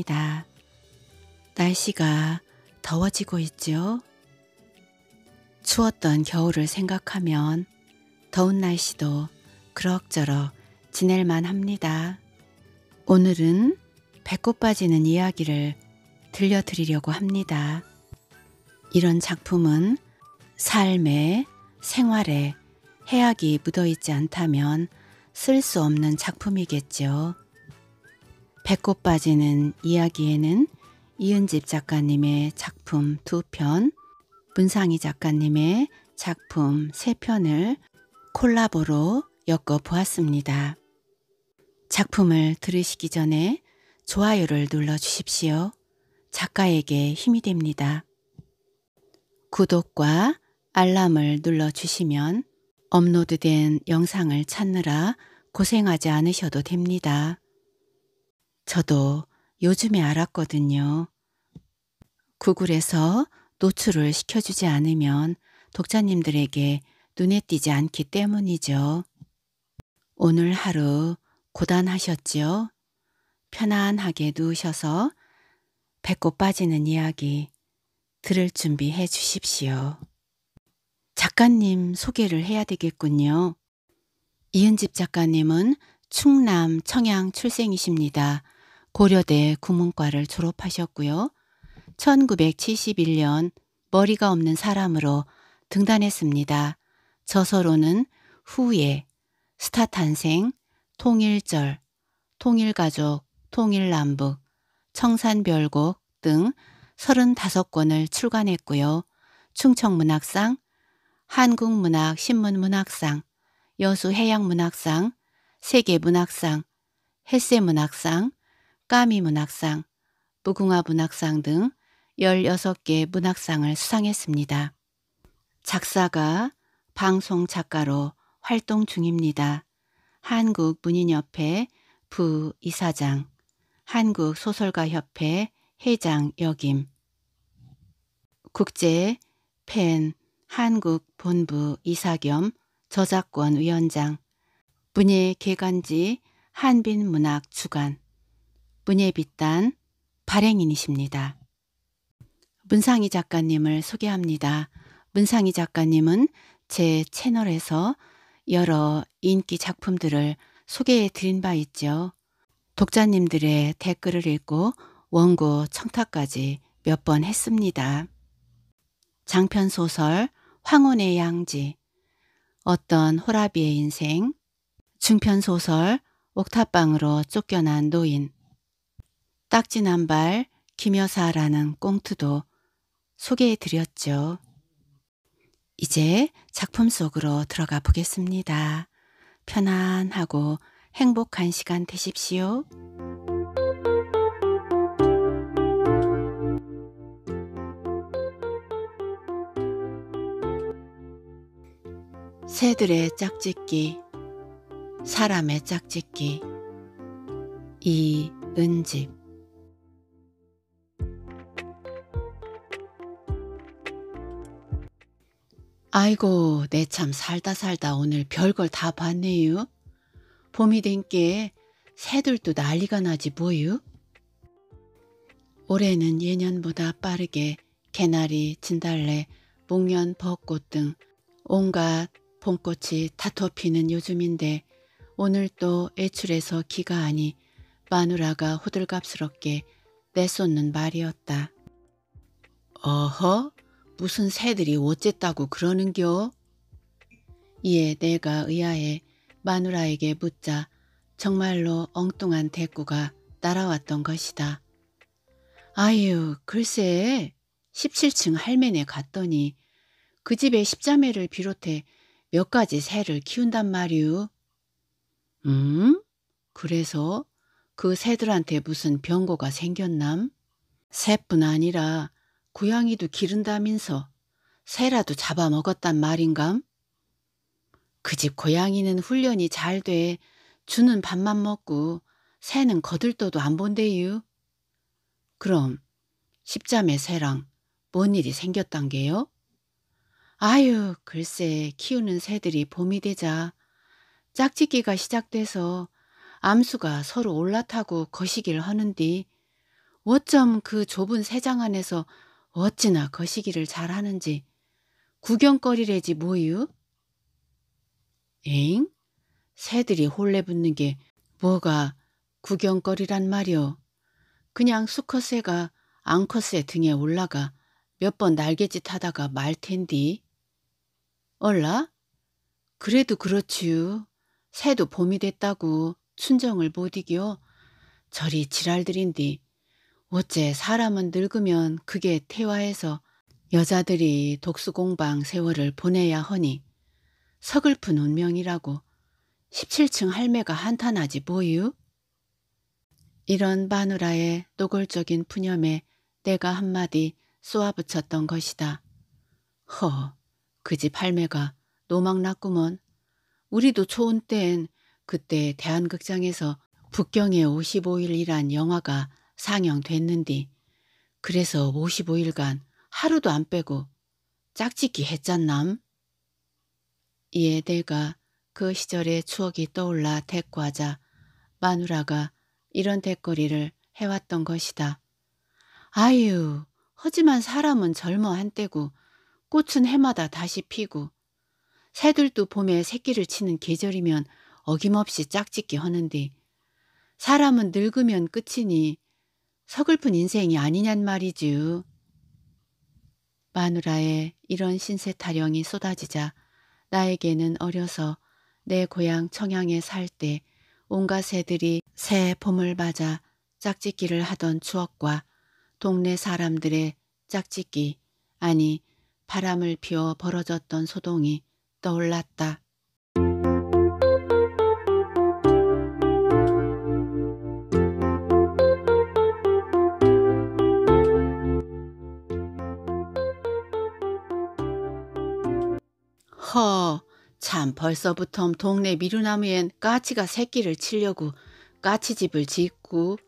있습니다. 날씨가 더워지고 있죠? 추웠던 겨울을 생각하면 더운 날씨도 그럭저럭 지낼만 합니다. 오늘은 배꼽 빠지는 이야기를 들려드리려고 합니다. 이런 작품은 삶에, 생활에 해악이 묻어있지 않다면 쓸 수 없는 작품이겠죠. 배꼽 빠지는 이야기에는 이은집 작가님의 작품 2편, 문상희 작가님의 작품 3편을 콜라보로 엮어 보았습니다. 작품을 들으시기 전에 좋아요를 눌러 주십시오. 작가에게 힘이 됩니다. 구독과 알람을 눌러 주시면 업로드된 영상을 찾느라 고생하지 않으셔도 됩니다. 저도 요즘에 알았거든요. 구글에서 노출을 시켜주지 않으면 독자님들에게 눈에 띄지 않기 때문이죠. 오늘 하루 고단하셨죠? 편안하게 누우셔서 배꼽 빠지는 이야기 들을 준비해 주십시오. 작가님 소개를 해야 되겠군요. 이은집 작가님은 충남 청양 출생이십니다. 고려대 구문과를 졸업하셨고요. 1971년 머리가 없는 사람으로 등단했습니다. 저서로는 후예, 스타 탄생, 통일절, 통일가족, 통일남북, 청산별곡 등 35권을 출간했고요. 충청문학상, 한국문학신문문학상, 여수해양문학상, 세계문학상, 해세문학상, 까미 문학상, 무궁화 문학상 등 16개의 문학상을 수상했습니다. 작사가, 방송 작가로 활동 중입니다. 한국문인협회 부이사장, 한국소설가협회 회장 역임, 국제 팬 한국본부 이사겸 저작권 위원장, 문예개관지 한빈문학 주간, 문예 빛단 발행인이십니다. 문상희 작가님을 소개합니다. 문상희 작가님은 제 채널에서 여러 인기 작품들을 소개해 드린 바 있죠. 독자님들의 댓글을 읽고 원고 청탁까지 몇 번 했습니다. 장편소설 황혼의 양지, 어떤 호라비의 인생, 중편소설 옥탑방으로 쫓겨난 노인, 딱지 난발 김여사라는 꽁트도 소개해 드렸죠. 이제 작품 속으로 들어가 보겠습니다. 편안하고 행복한 시간 되십시오. 새들의 짝짓기, 사람의 짝짓기, 이은집 아이고 내 참 살다 살다 오늘 별걸 다 봤네요. 봄이 된 게 새들도 난리가 나지 뭐유. 올해는 예년보다 빠르게 개나리, 진달래, 목련, 벚꽃 등 온갖 봄꽃이 다터피는 요즘인데 오늘 또 애출해서 기가 아니 마누라가 호들갑스럽게 내쏟는 말이었다. 어허? 무슨 새들이 어쨌다고 그러는겨? 이에 내가 의아해 마누라에게 묻자 정말로 엉뚱한 대꾸가 따라왔던 것이다. 아유 글쎄 17층 할매네 갔더니 그 집에 십자매를 비롯해 몇 가지 새를 키운단 말이오. 음? 그래서 그 새들한테 무슨 병고가 생겼남? 새뿐 아니라 고양이도 기른다면서 새라도 잡아먹었단 말인감? 그 집 고양이는 훈련이 잘 돼 주는 밥만 먹고 새는 거들떠도 안 본대유. 그럼 십자매 새랑 뭔 일이 생겼단 게요? 아유 글쎄 키우는 새들이 봄이 되자 짝짓기가 시작돼서 암수가 서로 올라타고 거시기를 하는디 어쩜 그 좁은 새장 안에서 어찌나 거시기를 잘하는지 구경거리래지 뭐유? 에잉? 새들이 홀레 붙는 게 뭐가 구경거리란 말이오. 그냥 수컷새가 앙컷새 등에 올라가 몇 번 날갯짓 하다가 말 텐디. 얼라? 그래도 그렇지요. 새도 봄이 됐다고 춘정을 못 이겨 저리 지랄들인디 어째 사람은 늙으면 그게 태화해서 여자들이 독수공방 세월을 보내야 허니 서글픈 운명이라고 17층 할매가 한탄하지 뭐유? 이런 마누라의 노골적인 푸념에 내가 한마디 쏘아붙였던 것이다. 허, 그 집 할매가 노망났구먼. 우리도 초혼 때엔 그때 대한극장에서 북경의 55일이란 영화가 상영됐는디 그래서 55일간 하루도 안 빼고 짝짓기 했잖남. 이에 예, 내가 그 시절의 추억이 떠올라 대꾸하자 마누라가 이런 대거리를 해왔던 것이다. 아유 하지만 사람은 젊어 한때고 꽃은 해마다 다시 피고 새들도 봄에 새끼를 치는 계절이면 어김없이 짝짓기 하는데 사람은 늙으면 끝이니 서글픈 인생이 아니냔 말이지 마누라의 이런 신세 타령이 쏟아지자 나에게는 어려서 내 고향 청양에 살 때 온갖 새들이 새 봄을 맞아 짝짓기를 하던 추억과 동네 사람들의 짝짓기 아니 바람을 피워 벌어졌던 소동이 떠올랐다. 허, 참 벌써부터 동네 미루나무엔 까치가 새끼를 치려고 까치집을 짓고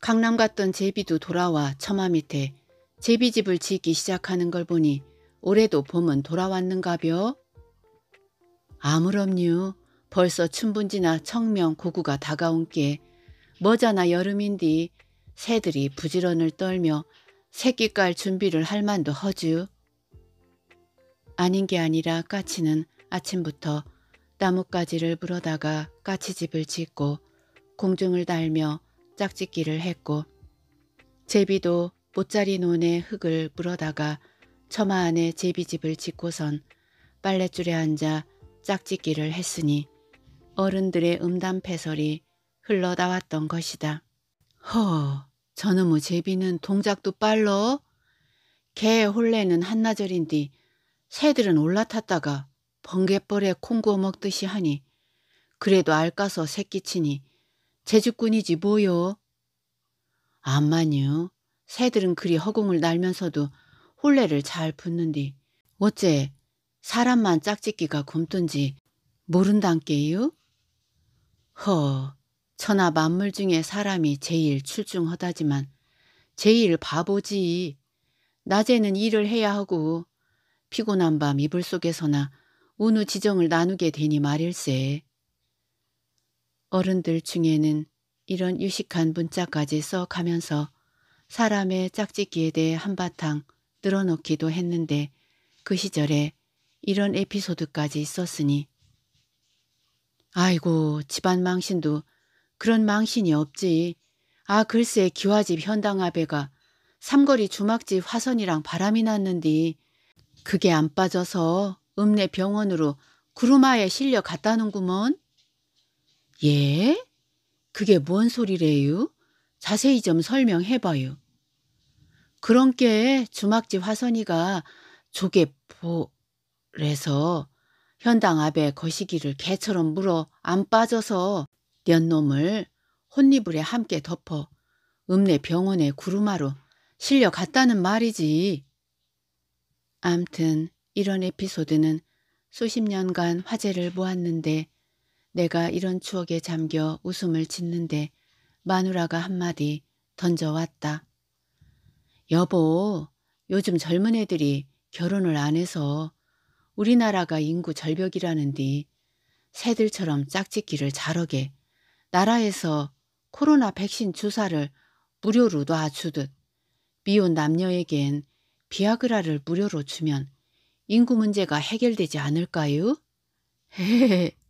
강남 갔던 제비도 돌아와 처마 밑에 제비집을 짓기 시작하는 걸 보니 올해도 봄은 돌아왔는가벼? 아무렴요. 벌써 춘분지나 청명 고구가 다가온게 머자나 여름인디 새들이 부지런을 떨며 새끼 깔 준비를 할 만도 허주 아닌 게 아니라 까치는 아침부터 나뭇가지를 불어다가 까치집을 짓고 공중을 달며 짝짓기를 했고 제비도 못자리 논에 흙을 불어다가 처마 안에 제비집을 짓고선 빨랫줄에 앉아 짝짓기를 했으니 어른들의 음담패설이 흘러나왔던 것이다. 허, 저놈의 제비는 동작도 빨러? 개 홀레는 한나절인디 새들은 올라탔다가 번갯벌에 콩구워 먹듯이 하니 그래도 알까서 새끼치니 제주꾼이지 뭐요. 암만요. 새들은 그리 허공을 날면서도 홀레를 잘 붙는디 어째 사람만 짝짓기가 굶든지 모른단께요? 허, 천하 만물 중에 사람이 제일 출중하다지만 제일 바보지. 낮에는 일을 해야 하고 피곤한 밤 이불 속에서나 운우 지정을 나누게 되니 말일세. 어른들 중에는 이런 유식한 문자까지 써가면서 사람의 짝짓기에 대해 한바탕 늘어놓기도 했는데 그 시절에 이런 에피소드까지 있었으니 아이고 집안 망신도 그런 망신이 없지. 아 글쎄 기와집 현당 아베가 삼거리 주막집 화선이랑 바람이 났는디 그게 안 빠져서 읍내 병원으로 구루마에 실려 갔다는구먼. 예? 그게 뭔소리래유 자세히 좀 설명해봐요. 그런께 주막지 화선이가 조개보래서 현당 앞에 거시기를 개처럼 물어 안 빠져서 년 놈을 혼니불에 함께 덮어 읍내 병원에 구루마로 실려 갔다는 말이지. 암튼 이런 에피소드는 수십 년간 화제를 모았는데 내가 이런 추억에 잠겨 웃음을 짓는데 마누라가 한마디 던져왔다. 여보, 요즘 젊은 애들이 결혼을 안 해서 우리나라가 인구 절벽이라는디 새들처럼 짝짓기를 잘하게 나라에서 코로나 백신 주사를 무료로 놔주듯 미혼 남녀에겐 비아그라를 무료로 주면 인구 문제가 해결되지 않을까요?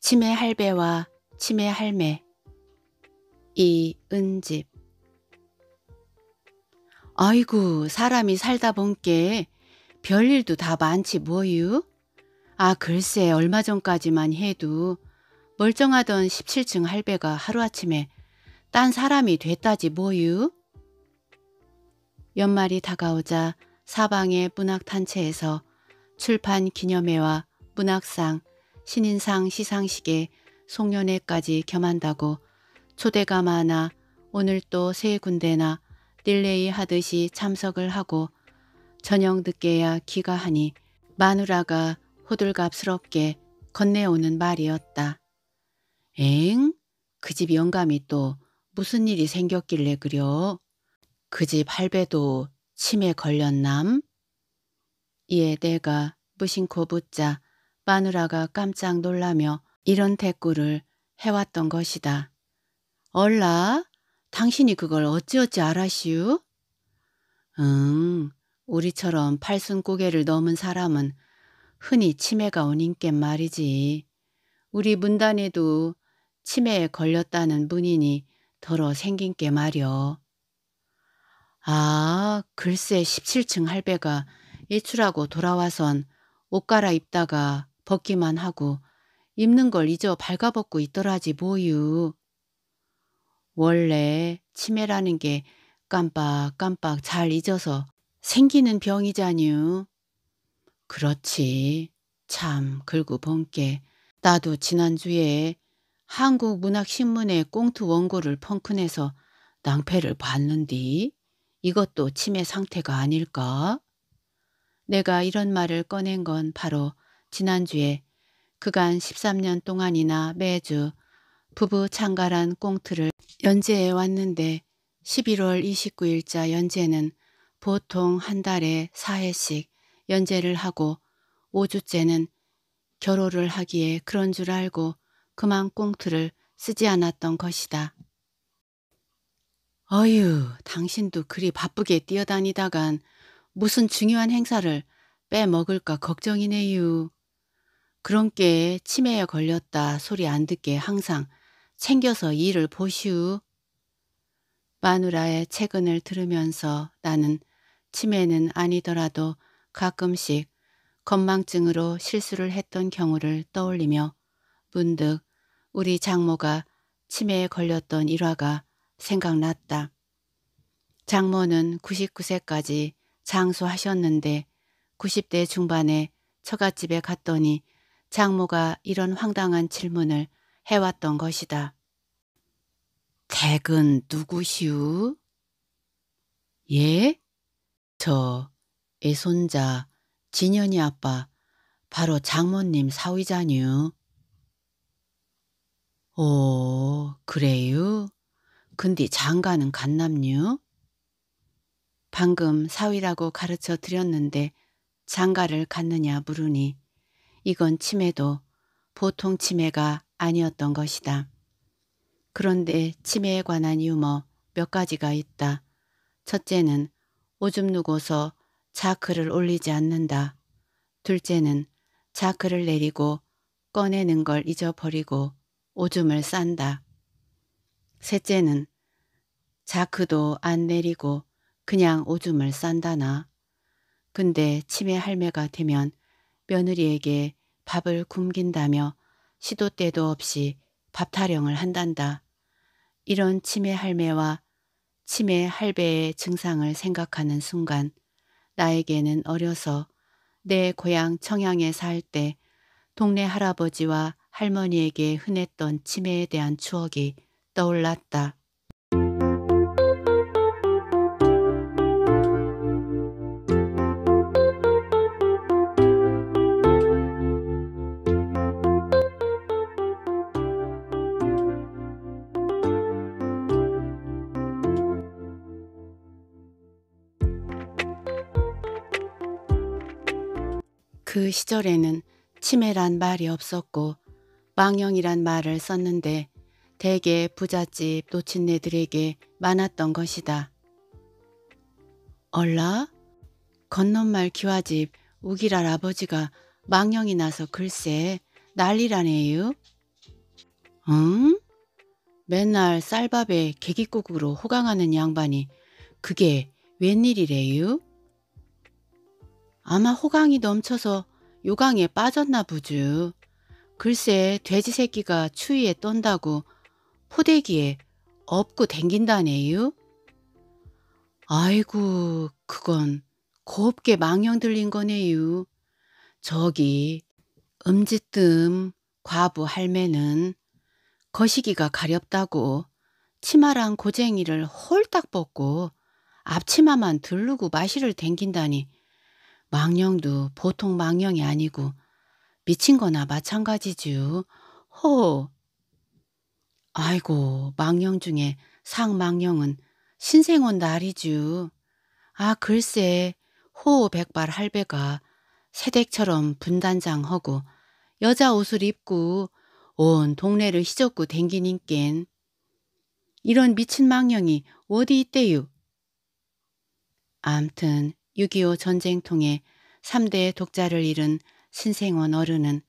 치매 할배와 치매 할매 이은집 아이고 사람이 살다 본께 별일도 다 많지 뭐유? 아 글쎄 얼마 전까지만 해도 멀쩡하던 17층 할배가 하루아침에 딴 사람이 됐다지 뭐유? 연말이 다가오자 사방의 문학단체에서 출판 기념회와 문학상, 신인상 시상식에 송년회까지 겸한다고 초대가 많아 오늘 또 세 군데나 딜레이 하듯이 참석을 하고 저녁 늦게야 귀가 하니 마누라가 호들갑스럽게 건네오는 말이었다. 엥? 그 집 영감이 또 무슨 일이 생겼길래 그려? 그 집 할배도 치매 걸렸남? 이에 내가 무심코 붙자 마누라가 깜짝 놀라며 이런 대꾸를 해왔던 것이다. 얼라, 당신이 그걸 어찌어찌 알아시우? 응, 우리처럼 팔순 고개를 넘은 사람은 흔히 치매가 온인께 말이지. 우리 문단에도 치매에 걸렸다는 문인이 더러 생긴게 말여. 아, 글쎄 17층 할배가 일출하고 돌아와선 옷 갈아입다가 벗기만 하고 입는 걸 잊어 발가벗고 있더라지 뭐유. 원래 치매라는 게 깜빡깜빡 잘 잊어서 생기는 병이잖유 그렇지. 참 글고 번게 나도 지난주에 한국문학신문의 꽁트 원고를 펑크내서 낭패를 봤는디 이것도 치매 상태가 아닐까? 내가 이런 말을 꺼낸 건 바로 지난주에 그간 13년 동안이나 매주 부부 창가란 꽁트를 연재해 왔는데 11월 29일자 연재는 보통 한 달에 4회씩 연재를 하고 5주째는 결혼을 하기에 그런 줄 알고 그만 꽁트를 쓰지 않았던 것이다. 어휴, 당신도 그리 바쁘게 뛰어다니다간 무슨 중요한 행사를 빼먹을까 걱정이네유. 그런 게 치매에 걸렸다 소리 안 듣게 항상 챙겨서 일을 보시우. 마누라의 채근을 들으면서 나는 치매는 아니더라도 가끔씩 건망증으로 실수를 했던 경우를 떠올리며 문득 우리 장모가 치매에 걸렸던 일화가 생각났다. 장모는 99세까지 장수하셨는데 90대 중반에 처갓집에 갔더니 장모가 이런 황당한 질문을 해왔던 것이다. 댁은 누구시우? 예? 저, 애 손자, 진현이 아빠, 바로 장모님 사위자뉴. 오, 그래유근디 장가는 갔남뉴? 방금 사위라고 가르쳐 드렸는데 장가를 갔느냐 물으니 이건 치매도 보통 치매가 아니었던 것이다. 그런데 치매에 관한 유머 몇 가지가 있다. 첫째는 오줌 누고서 자크를 올리지 않는다. 둘째는 자크를 내리고 꺼내는 걸 잊어버리고 오줌을 싼다. 셋째는 자크도 안 내리고 그냥 오줌을 싼다나. 근데 치매 할매가 되면 며느리에게 밥을 굶긴다며 시도 때도 없이 밥 타령을 한단다. 이런 치매 할매와 치매 할배의 증상을 생각하는 순간 나에게는 어려서 내 고향 청양에 살 때 동네 할아버지와 할머니에게 흔했던 치매에 대한 추억이 떠올랐다. 시절에는 치매란 말이 없었고 망형이란 말을 썼는데 대개 부잣집 노친네들에게 많았던 것이다. 얼라? 건넌말 기와집 우기랄 아버지가 망령이 나서 글쎄 난리라네요. 응? 맨날 쌀밥에 계기국으로 호강하는 양반이 그게 웬일이래요? 아마 호강이 넘쳐서 요강에 빠졌나 보쥬. 글쎄 돼지 새끼가 추위에 떤다고 포대기에 업고 댕긴다네유 아이고 그건 곱게 망령 들린 거네유 저기 음지뜸 과부 할매는 거시기가 가렵다고 치마랑 고쟁이를 홀딱 벗고 앞치마만 들르고 마시를 댕긴다니 망령도 보통 망령이 아니고 미친 거나 마찬가지지 호. 허. 아이고 망령 중에 상망령은 신생원 날이지아 글쎄 호백발 호 할배가 새댁처럼 분단장하고 여자 옷을 입고 온 동네를 휘젓고 댕기닌껜 이런 미친 망령이 어디 있대유. 암튼 6.25 전쟁통에 3대 독자를 잃은 신생원 어른은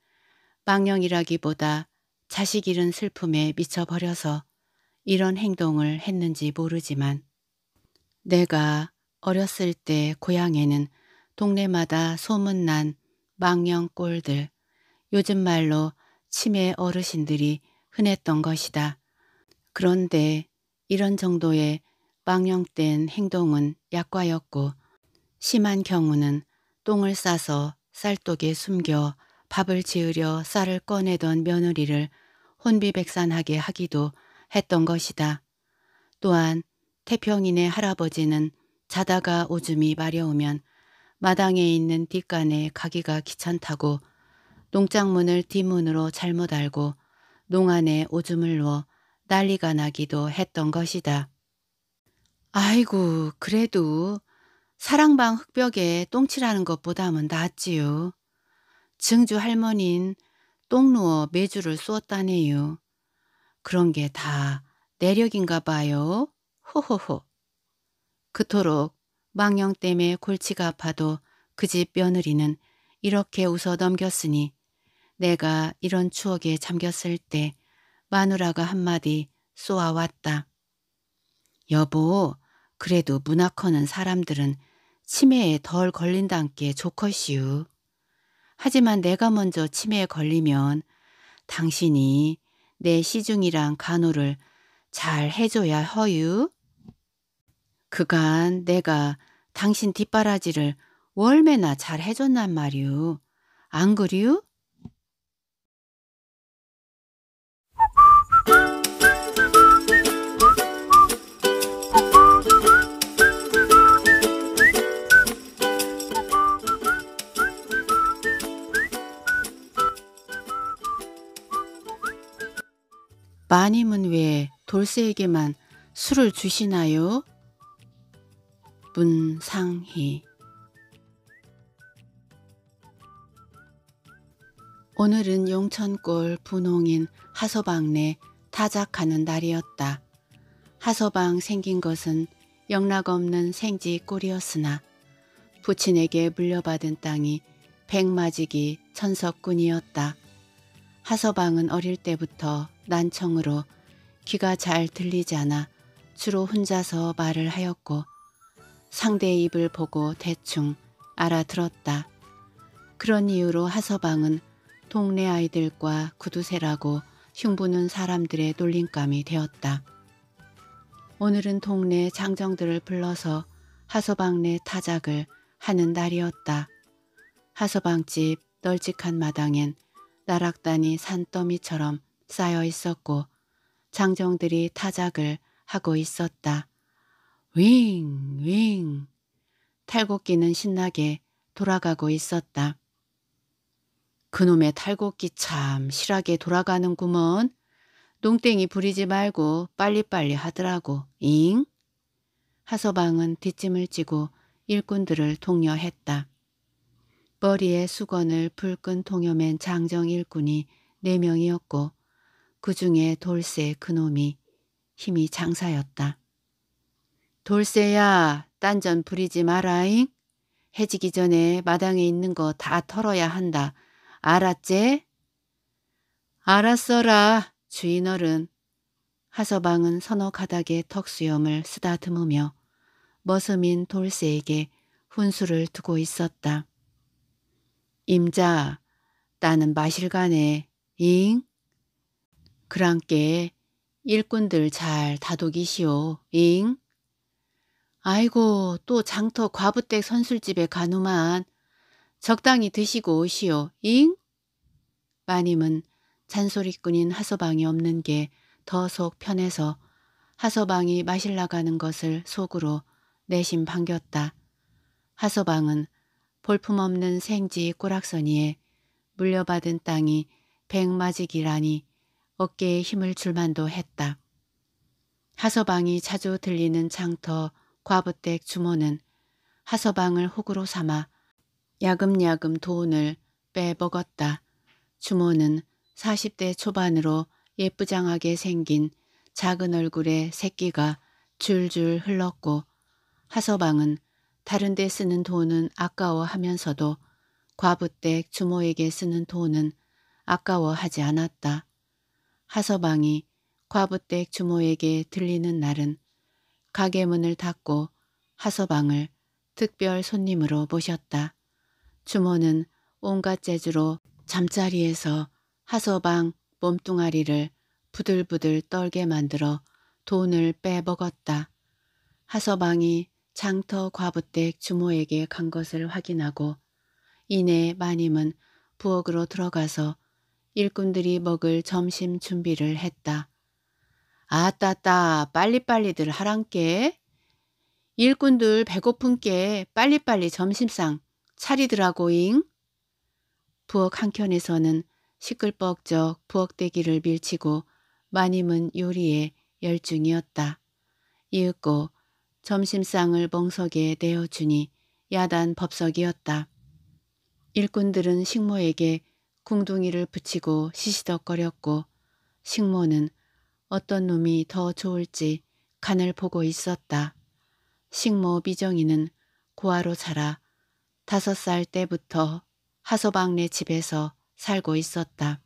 망령이라기보다 자식 잃은 슬픔에 미쳐버려서 이런 행동을 했는지 모르지만 내가 어렸을 때 고향에는 동네마다 소문난 망령꼴들, 요즘 말로 치매 어르신들이 흔했던 것이다. 그런데 이런 정도의 망령된 행동은 약과였고 심한 경우는 똥을 싸서 쌀독에 숨겨 밥을 지으려 쌀을 꺼내던 며느리를 혼비백산하게 하기도 했던 것이다. 또한 태평인의 할아버지는 자다가 오줌이 마려우면 마당에 있는 뒷간에 가기가 귀찮다고 농장문을 뒷문으로 잘못 알고 농안에 오줌을 넣어 난리가 나기도 했던 것이다. 아이고 그래도 사랑방 흙벽에 똥칠하는 것보다는 낫지요. 증주 할머닌 똥 누워 매주를 쏘었다네요 그런 게 다 내력인가 봐요. 호호호. 그토록 망령 때문에 골치가 아파도 그 집 며느리는 이렇게 웃어 넘겼으니 내가 이런 추억에 잠겼을 때 마누라가 한마디 쏘아왔다. 여보, 그래도 문화커는 사람들은 치매에 덜 걸린다께 좋컷이유. 하지만 내가 먼저 치매에 걸리면 당신이 내 시중이랑 간호를 잘 해줘야 허유. 그간 내가 당신 뒷바라지를 월매나 잘 해줬단 말이유. 안 그리유? 마님은 왜 돌쇠에게만 술을 주시나요? 문상희 오늘은 용천골 분홍인 하서방내 타작하는 날이었다. 하서방 생긴 것은 영락 없는 생지 꿀이었으나 부친에게 물려받은 땅이 백마지기 천석군이었다. 하서방은 어릴 때부터 난청으로 귀가 잘 들리지 않아 주로 혼자서 말을 하였고 상대의 입을 보고 대충 알아들었다. 그런 이유로 하서방은 동네 아이들과 구두쇠라고 흉부는 사람들의 놀림감이 되었다. 오늘은 동네 장정들을 불러서 하서방 내 타작을 하는 날이었다. 하서방 집 널찍한 마당엔 나락단이 산더미처럼 쌓여 있었고 장정들이 타작을 하고 있었다. 윙! 윙! 탈곡기는 신나게 돌아가고 있었다. 그놈의 탈곡기 참 실하게 돌아가는구먼. 농땡이 부리지 말고 빨리빨리 하더라고. 잉? 하서방은 뒷짐을 지고 일꾼들을 독려했다. 머리에 수건을 불끈 통여맨 장정 일꾼이 네 명이었고 그 중에 돌쇠 그놈이 힘이 장사였다. 돌쇠야 딴전 부리지 마라잉. 해지기 전에 마당에 있는 거 다 털어야 한다. 알았제? 알았어라 주인 어른. 하서방은 서너 가닥의 턱수염을 쓰다듬으며 머슴인 돌쇠에게 훈수를 두고 있었다. 임자, 나는 마실 간에 잉? 그랑께 일꾼들 잘 다독이시오, 잉? 아이고, 또 장터 과부댁 선술집에 가누만 적당히 드시고 오시오, 잉? 마님은 잔소리꾼인 하서방이 없는 게 더 속 편해서 하서방이 마실 나가는 것을 속으로 내심 반겼다. 하서방은 볼품없는 생지 꼬락서니에 물려받은 땅이 백마직이라니 어깨에 힘을 줄만도 했다. 하서방이 자주 들리는 장터 과부댁 주모는 하서방을 호구로 삼아 야금야금 돈을 빼먹었다. 주모는 40대 초반으로 예쁘장하게 생긴 작은 얼굴의 새끼가 줄줄 흘렀고 하서방은 다른 데 쓰는 돈은 아까워하면서도 과부댁 주모에게 쓰는 돈은 아까워하지 않았다. 하서방이 과부댁 주모에게 들리는 날은 가게 문을 닫고 하서방을 특별 손님으로 모셨다. 주모는 온갖 재주로 잠자리에서 하서방 몸뚱아리를 부들부들 떨게 만들어 돈을 빼먹었다. 하서방이 장터 과부댁 주모에게 간 것을 확인하고 이내 마님은 부엌으로 들어가서 일꾼들이 먹을 점심 준비를 했다. 아따따 빨리빨리들 하란께. 일꾼들 배고픈께 빨리빨리 점심상 차리더라고잉. 부엌 한켠에서는 시끌벅적 부엌대기를 밀치고 마님은 요리에 열중이었다. 이윽고 점심상을 멍석에 내어주니 야단 법석이었다. 일꾼들은 식모에게 궁둥이를 붙이고 시시덕거렸고 식모는 어떤 놈이 더 좋을지 간을 보고 있었다. 식모 미정이는 고아로 자라 다섯 살 때부터 하소방네 집에서 살고 있었다.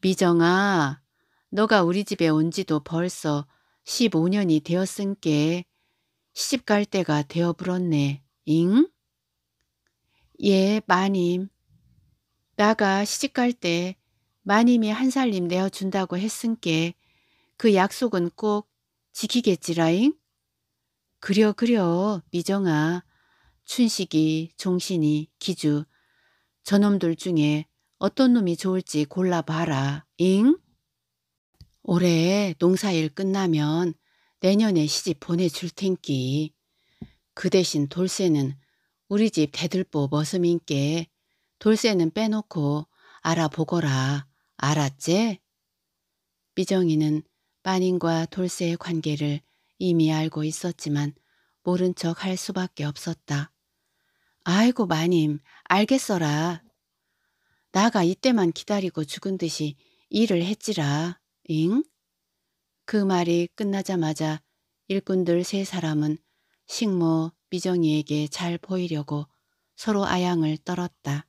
미정아, 너가 우리 집에 온 지도 벌써 15년이 되었은께 시집갈 때가 되어불었네. 잉? 예, 마님. 나가 시집갈 때 마님이 한살님 내어준다고 했은께 그 약속은 꼭 지키겠지라잉? 그려 그려 미정아. 춘식이, 종신이, 기주 저놈들 중에 어떤 놈이 좋을지 골라봐라. 잉? 올해 농사일 끝나면 내년에 시집 보내줄 텐끼. 그 대신 돌쇠는 우리 집 대들보 머슴인께 돌쇠는 빼놓고 알아보거라. 알았제? 삐정이는 빠닌과 돌쇠의 관계를 이미 알고 있었지만 모른 척 할 수밖에 없었다. 아이고 마님 알겠어라. 나가 이때만 기다리고 죽은 듯이 일을 했지라. 잉? 그 말이 끝나자마자 일꾼들 세 사람은 식모 미정이에게 잘 보이려고 서로 아양을 떨었다.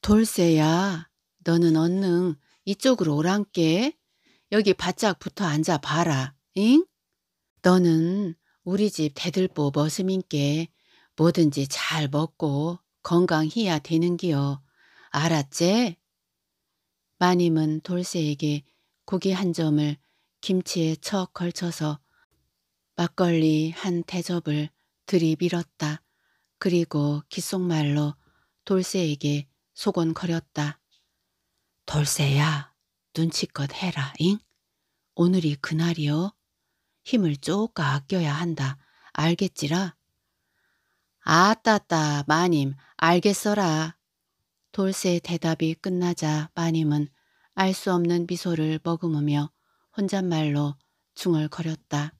돌쇠야 너는 얼른 이쪽으로 오란께 여기 바짝 붙어 앉아 봐라. 잉? 너는 우리 집 대들보 머슴인께 뭐든지 잘 먹고 건강해야 되는기요. 알았제? 마님은 돌쇠에게 고기 한 점을 김치에 척 걸쳐서 막걸리 한 대접을 들이밀었다. 그리고 귓속말로 돌쇠에게 소곤거렸다. 돌쇠야 눈치껏 해라 잉? 오늘이 그날이요. 힘을 쪼까 아껴야 한다. 알겠지라? 아따따 마님 알겠어라. 돌쇠의 대답이 끝나자 마님은 알수 없는 미소를 머금으며 혼잣말로 중얼거렸다.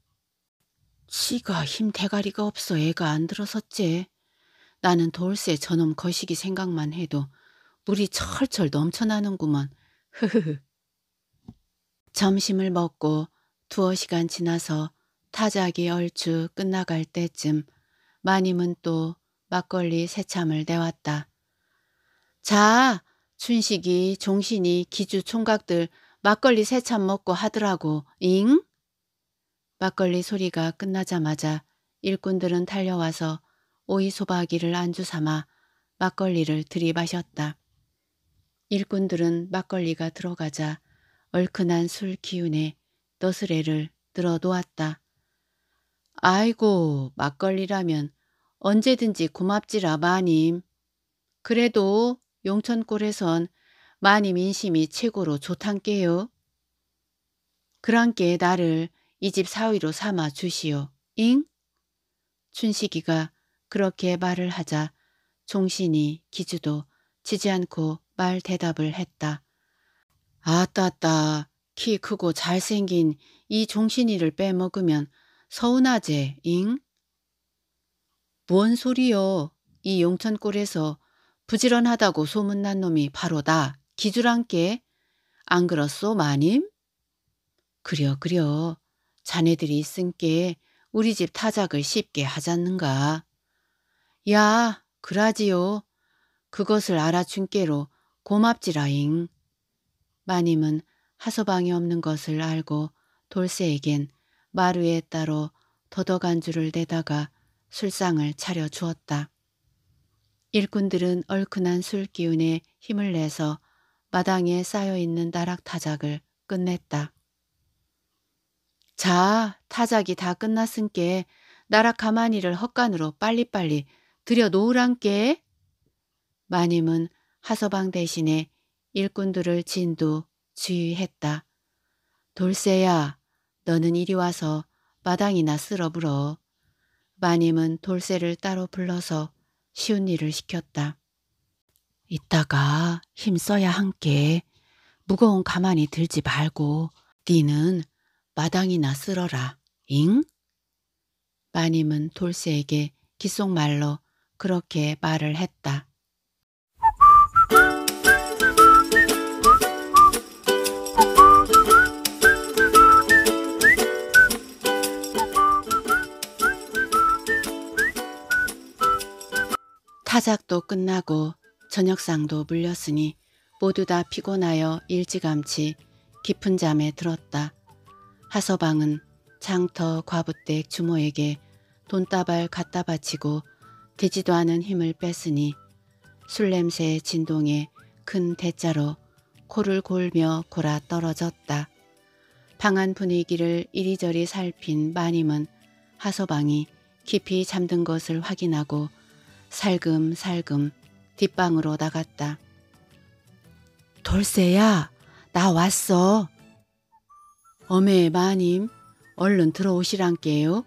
지가 힘 대가리가 없어 애가 안 들어섰지. 나는 돌쇠 저놈 거시기 생각만 해도 물이 철철 넘쳐나는구먼. 흐흐흐. 점심을 먹고 두어 시간 지나서 타작이 얼추 끝나갈 때쯤 마님은 또 막걸리 새참을 내왔다. 자, 춘식이, 종신이, 기주 총각들 막걸리 세참 먹고 하더라고. 잉? 막걸리 소리가 끝나자마자 일꾼들은 달려와서 오이소박이를 안주 삼아 막걸리를 들이마셨다. 일꾼들은 막걸리가 들어가자 얼큰한 술 기운에 너스레를 들어 놓았다. 아이고 막걸리라면 언제든지 고맙지라 마님. 그래도 용천골에선 많이 민심이 최고로 좋단께요. 그랑께 나를 이 집 사위로 삼아 주시오. 잉? 춘식이가 그렇게 말을 하자 종신이 기주도 지지 않고 말 대답을 했다. 아따따 키 크고 잘생긴 이 종신이를 빼먹으면 서운하제 잉? 뭔 소리요. 이 용천골에서 부지런하다고 소문난 놈이 바로 다 기주랑께 안 그렇소 마님? 그려 그려 자네들이 있은께 우리 집 타작을 쉽게 하잖는가. 야 그라지요 그것을 알아준께로 고맙지라잉. 마님은 하소방이 없는 것을 알고 돌쇠에겐 마루에 따로 더덕 안주를 대다가 술상을 차려 주었다. 일꾼들은 얼큰한 술 기운에 힘을 내서 마당에 쌓여있는 나락 타작을 끝냈다. 자, 타작이 다 끝났은께 나락 가마니를 헛간으로 빨리빨리 들여놓으란께. 마님은 하서방 대신에 일꾼들을 진두 주의했다. 돌쇠야, 너는 이리 와서 마당이나 쓸어불어. 마님은 돌쇠를 따로 불러서 쉬운 일을 시켰다. 이따가 힘써야 함께 무거운 가만히 들지 말고 니는 마당이나 쓸어라. 잉? 마님은 돌쇠에게 기속말로 그렇게 말을 했다. 타작도 끝나고 저녁상도 물렸으니 모두 다 피곤하여 일찌감치 깊은 잠에 들었다. 하서방은 장터 과부댁 주모에게 돈다발 갖다 바치고 되지도 않은 힘을 뺐으니 술냄새 진동에 큰 대자로 코를 골며 골아 떨어졌다. 방안 분위기를 이리저리 살핀 마님은 하서방이 깊이 잠든 것을 확인하고 살금살금 뒷방으로 나갔다. 돌쇠야, 나 왔어. 어메 마님, 얼른 들어오시란께요.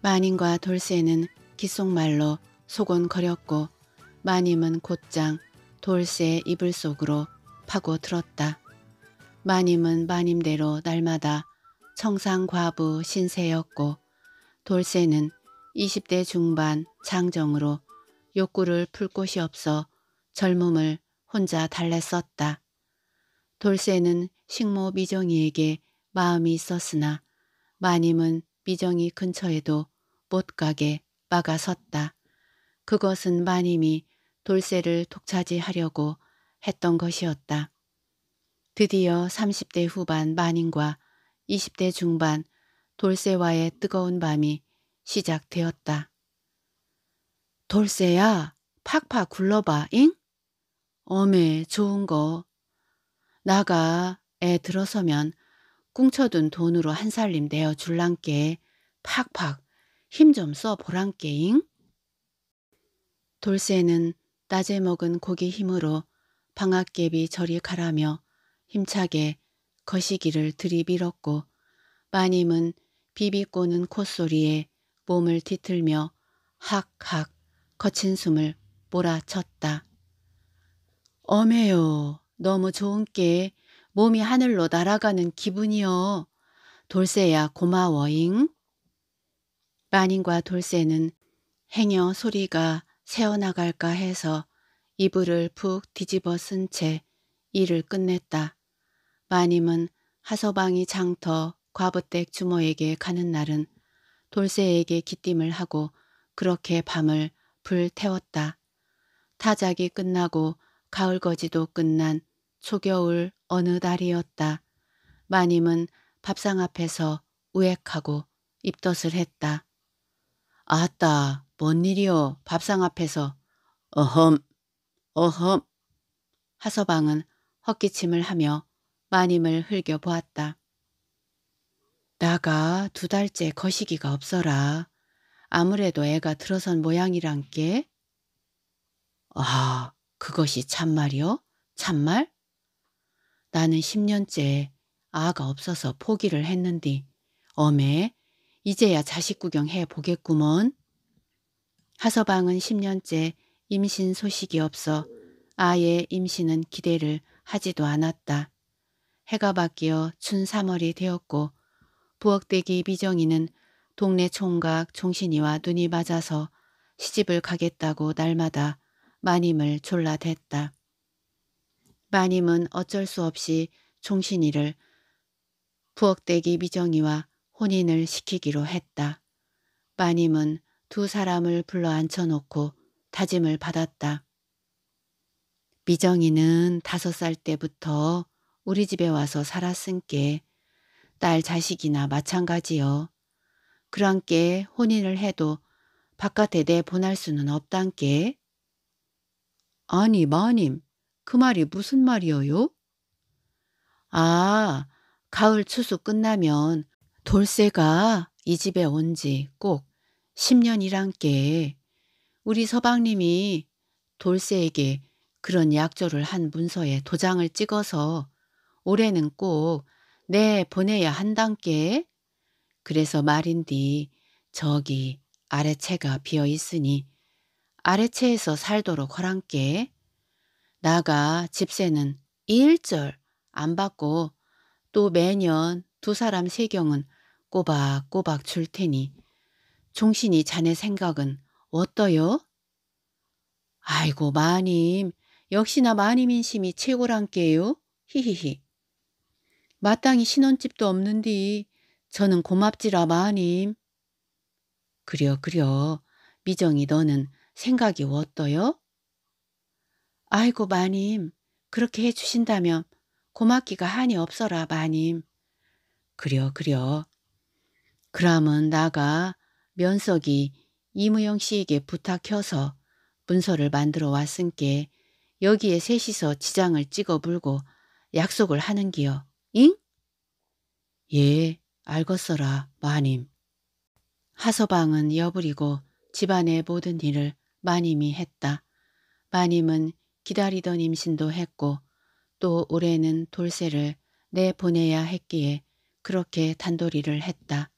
마님과 돌쇠는 귓속말로 소곤거렸고 마님은 곧장 돌쇠의 이불 속으로 파고들었다. 마님은 마님대로 날마다 청상과부 신세였고 돌쇠는 20대 중반 장정으로 욕구를 풀 곳이 없어 젊음을 혼자 달랬었다. 돌쇠는 식모 미정이에게 마음이 있었으나 마님은 미정이 근처에도 못 가게 막아섰다. 그것은 마님이 돌쇠를 독차지하려고 했던 것이었다. 드디어 30대 후반 마님과 20대 중반 돌쇠와의 뜨거운 밤이 시작되었다. 돌쇠야 팍팍 굴러봐 잉? 어메 좋은 거. 나가 애 들어서면 꿍쳐둔 돈으로 한 살림 내어 줄랑께 팍팍 힘 좀 써보란께잉 돌쇠는 낮에 먹은 고기 힘으로 방앗개비 저리 가라며 힘차게 거시기를 들이밀었고 마님은 비비꼬는 콧소리에 몸을 뒤틀며 학학 거친 숨을 몰아쳤다. 어메요. 너무 좋은 게 몸이 하늘로 날아가는 기분이요. 돌쇠야 고마워잉. 마닌과 돌쇠는 행여 소리가 새어나갈까 해서 이불을 푹 뒤집어 쓴 채 일을 끝냈다. 마님은 하서방이 장터 과부댁 주모에게 가는 날은 돌쇠에게 기띔을 하고 그렇게 밤을 불태웠다. 타작이 끝나고 가을거지도 끝난 초겨울 어느 달이었다 마님은 밥상 앞에서 우액하고 입덧을 했다. 아따, 뭔 일이여 밥상 앞에서. 어험, 어험. 하서방은 헛기침을 하며 마님을 흘겨보았다. 나가 두 달째 거시기가 없어라. 아무래도 애가 들어선 모양이란께. 아, 그것이 참말이요? 참말? 나는 10년째 아가 없어서 포기를 했는디. 어메, 이제야 자식 구경해 보겠구먼. 하서방은 10년째 임신 소식이 없어 아예 임신은 기대를 하지도 않았다. 해가 바뀌어 춘 3월이 되었고 부엌대기 미정이는 동네 총각 종신이와 눈이 맞아서 시집을 가겠다고 날마다 마님을 졸라댔다. 마님은 어쩔 수 없이 종신이를 부엌대기 미정이와 혼인을 시키기로 했다. 마님은 두 사람을 불러 앉혀놓고 다짐을 받았다. 미정이는 다섯 살 때부터 우리 집에 와서 살았은께 딸 자식이나 마찬가지요. 그랑께 혼인을 해도 바깥에 내보낼 수는 없단께. 아니 마님 그 말이 무슨 말이어요? 아 가을 추수 끝나면 돌쇠가 이 집에 온 지 꼭 10년이란께 우리 서방님이 돌쇠에게 그런 약조를 한 문서에 도장을 찍어서 올해는 꼭 네, 보내야 한단께. 그래서 말인디 저기 아래채가 비어 있으니 아래채에서 살도록 허랑께. 나가 집세는 일절안 받고 또 매년 두 사람 세경은 꼬박꼬박 줄 테니 종신이 자네 생각은 어떠요? 아이고 마님 역시나 마님인심이 최고란께요. 히히히. 마땅히 신혼집도 없는디 저는 고맙지라 마님. 그려 그려 미정이 너는 생각이 어떠요? 아이고 마님 그렇게 해주신다면 고맙기가 한이 없어라 마님. 그려 그려 그럼은 나가 면석이 이무영 씨에게 부탁혀서 문서를 만들어 왔은께 여기에 셋이서 지장을 찍어 불고 약속을 하는기요. 잉? 예, 알겠어라, 마님. 하서방은 여부리고 집안의 모든 일을 마님이 했다. 마님은 기다리던 임신도 했고 또 올해는 돌쇠를 내보내야 했기에 그렇게 단돌이를 했다.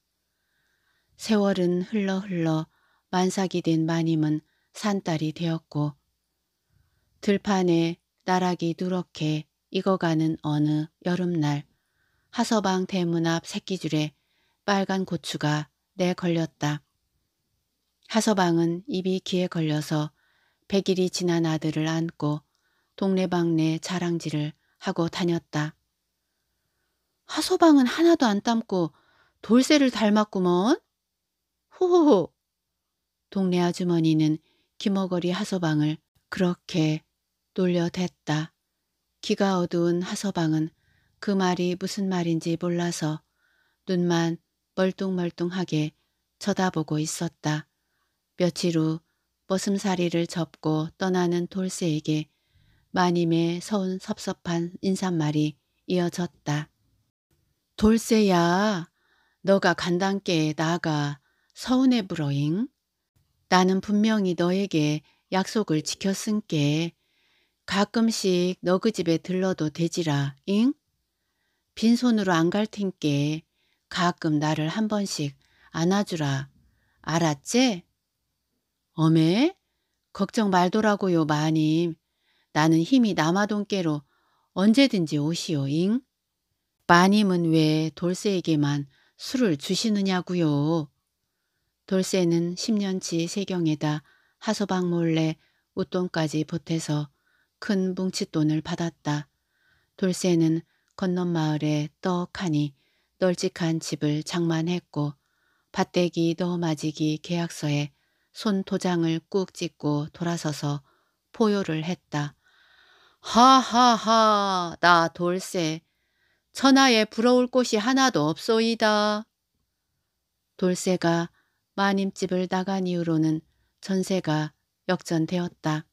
세월은 흘러 흘러 만삭이 된 마님은 산딸이 되었고 들판에 나락이 누렇게 익어가는 어느 여름날 하서방 대문 앞 새끼줄에 빨간 고추가 내 걸렸다. 하서방은 입이 귀에 걸려서 백일이 지난 아들을 안고 동네방네 자랑질을 하고 다녔다. 하서방은 하나도 안 담고 돌쇠를 닮았구먼? 호호호! 동네 아주머니는 기머거리 하서방을 그렇게 놀려댔다. 귀가 어두운 하서방은 그 말이 무슨 말인지 몰라서 눈만 멀뚱멀뚱하게 쳐다보고 있었다. 며칠 후 머슴사리를 접고 떠나는 돌쇠에게 마님의 서운 섭섭한 인사말이 이어졌다. 돌쇠야, 너가 간단께 나가 서운해 부러잉. 나는 분명히 너에게 약속을 지켰은께 가끔씩 너그 집에 들러도 되지라 잉? 빈손으로 안 갈 텐께 가끔 나를 한 번씩 안아주라. 알았제 어메? 걱정 말더라고요 마님. 나는 힘이 남아돈께로 언제든지 오시오 잉? 마님은 왜 돌쇠에게만 술을 주시느냐고요. 돌쇠는 10년치 세경에다 하소방 몰래 웃돈까지 보태서 큰 뭉칫돈을 받았다. 돌쇠는 건넌 마을에 떡하니 널찍한 집을 장만했고 밭대기 너마지기 계약서에 손도장을 꾹 찍고 돌아서서 포효를 했다. 하하하 나 돌쇠 천하에 부러울 곳이 하나도 없소이다. 돌쇠가 마님집을 나간 이후로는 전세가 역전되었다.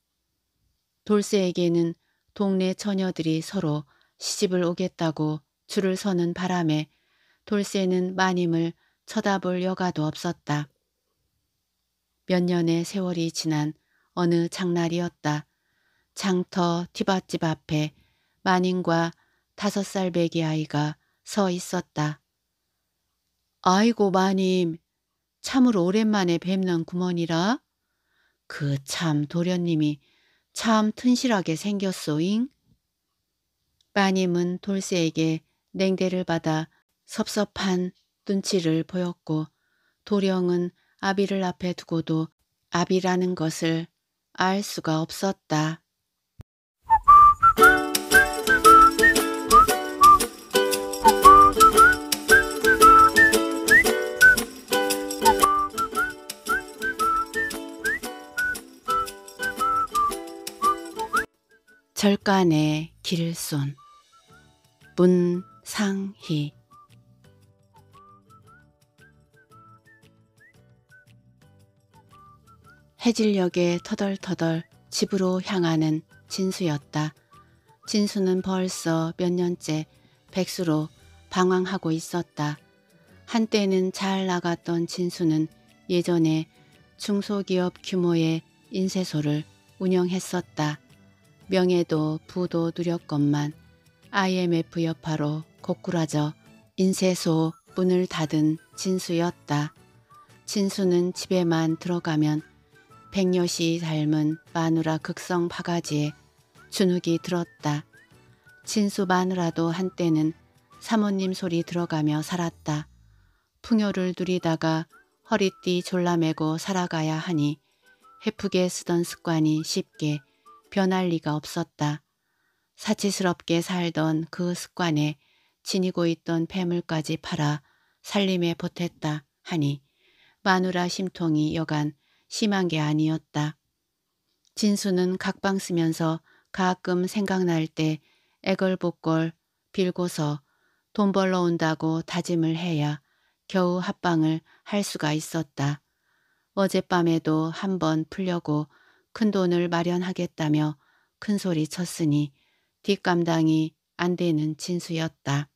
돌쇠에게는 동네 처녀들이 서로 시집을 오겠다고 줄을 서는 바람에 돌쇠는 마님을 쳐다볼 여가도 없었다. 몇 년의 세월이 지난 어느 장날이었다. 장터 티밭집 앞에 마님과 다섯 살 배기 아이가 서 있었다. 아이고 마님, 참으로 오랜만에 뵙는 구먼이라. 그 참 도련님이 참 튼실하게 생겼소잉. 빠님은 돌쇠에게 냉대를 받아 섭섭한 눈치를 보였고 도령은 아비를 앞에 두고도 아비라는 것을 알 수가 없었다. 절간의 길손 문상희 해질녘에 터덜터덜 집으로 향하는 진수였다. 진수는 벌써 몇 년째 백수로 방황하고 있었다. 한때는 잘 나갔던 진수는 예전에 중소기업 규모의 인쇄소를 운영했었다. 명예도 부도 누렸건만 IMF 여파로 고꾸라져 인쇄소 문을 닫은 진수였다. 진수는 집에만 들어가면 백여시 닮은 마누라 극성 바가지에 주눅이 들었다. 진수 마누라도 한때는 사모님 소리 들어가며 살았다. 풍요를 누리다가 허리띠 졸라매고 살아가야 하니 해프게 쓰던 습관이 쉽게 변할 리가 없었다. 사치스럽게 살던 그 습관에 지니고 있던 폐물까지 팔아 살림에 보탰다 하니 마누라 심통이 여간 심한 게 아니었다. 진수는 각방 쓰면서 가끔 생각날 때 애걸복걸 빌고서 돈 벌러 온다고 다짐을 해야 겨우 합방을 할 수가 있었다. 어젯밤에도 한 번 풀려고 큰 돈을 마련하겠다며 큰 소리 쳤으니 뒷감당이 안 되는 진수였다.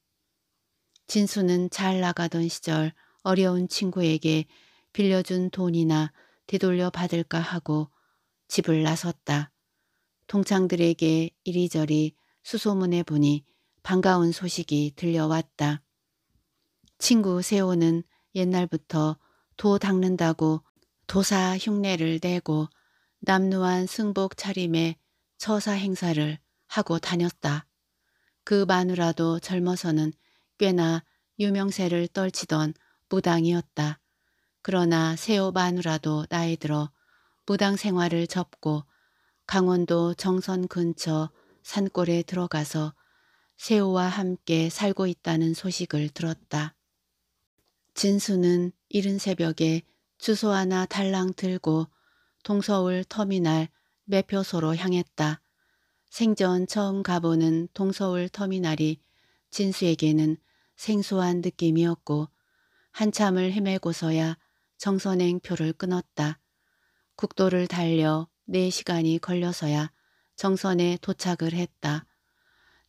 진수는 잘 나가던 시절 어려운 친구에게 빌려준 돈이나 되돌려 받을까 하고 집을 나섰다. 동창들에게 이리저리 수소문해 보니 반가운 소식이 들려왔다. 친구 세호는 옛날부터 도 닦는다고 도사 흉내를 내고 남루한 승복 차림에 처사 행사를 하고 다녔다. 그 마누라도 젊어서는 꽤나 유명세를 떨치던 무당이었다. 그러나 새우 마누라도 나이 들어 무당 생활을 접고 강원도 정선 근처 산골에 들어가서 새우와 함께 살고 있다는 소식을 들었다. 진수는 이른 새벽에 주소 하나 달랑 들고 동서울 터미널 매표소로 향했다. 생전 처음 가보는 동서울 터미널이 진수에게는 생소한 느낌이었고 한참을 헤매고서야 정선행표를 끊었다. 국도를 달려 4시간이 걸려서야 정선에 도착을 했다.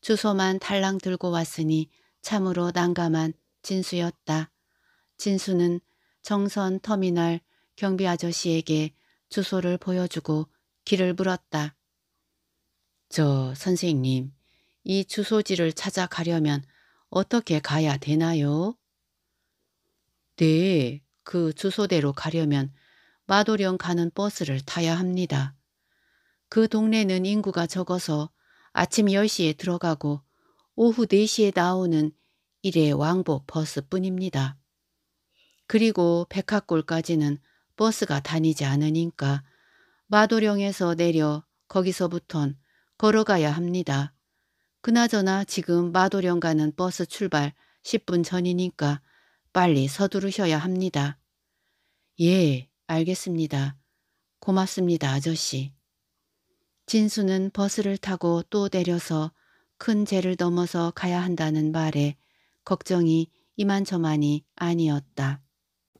주소만 달랑 들고 왔으니 참으로 난감한 진수였다. 진수는 정선 터미널 경비 아저씨에게 주소를 보여주고 길을 물었다. 저 선생님, 이 주소지를 찾아가려면 어떻게 가야 되나요? 네, 그 주소대로 가려면 마도령 가는 버스를 타야 합니다. 그 동네는 인구가 적어서 아침 10시에 들어가고 오후 4시에 나오는 일회 왕복 버스뿐입니다. 그리고 백학골까지는 버스가 다니지 않으니까 마도령에서 내려 거기서부턴 걸어가야 합니다. 그나저나 지금 마도령 가는 버스 출발 10분 전이니까 빨리 서두르셔야 합니다. 예, 알겠습니다. 고맙습니다, 아저씨. 진수는 버스를 타고 또 내려서 큰 재를 넘어서 가야 한다는 말에 걱정이 이만저만이 아니었다.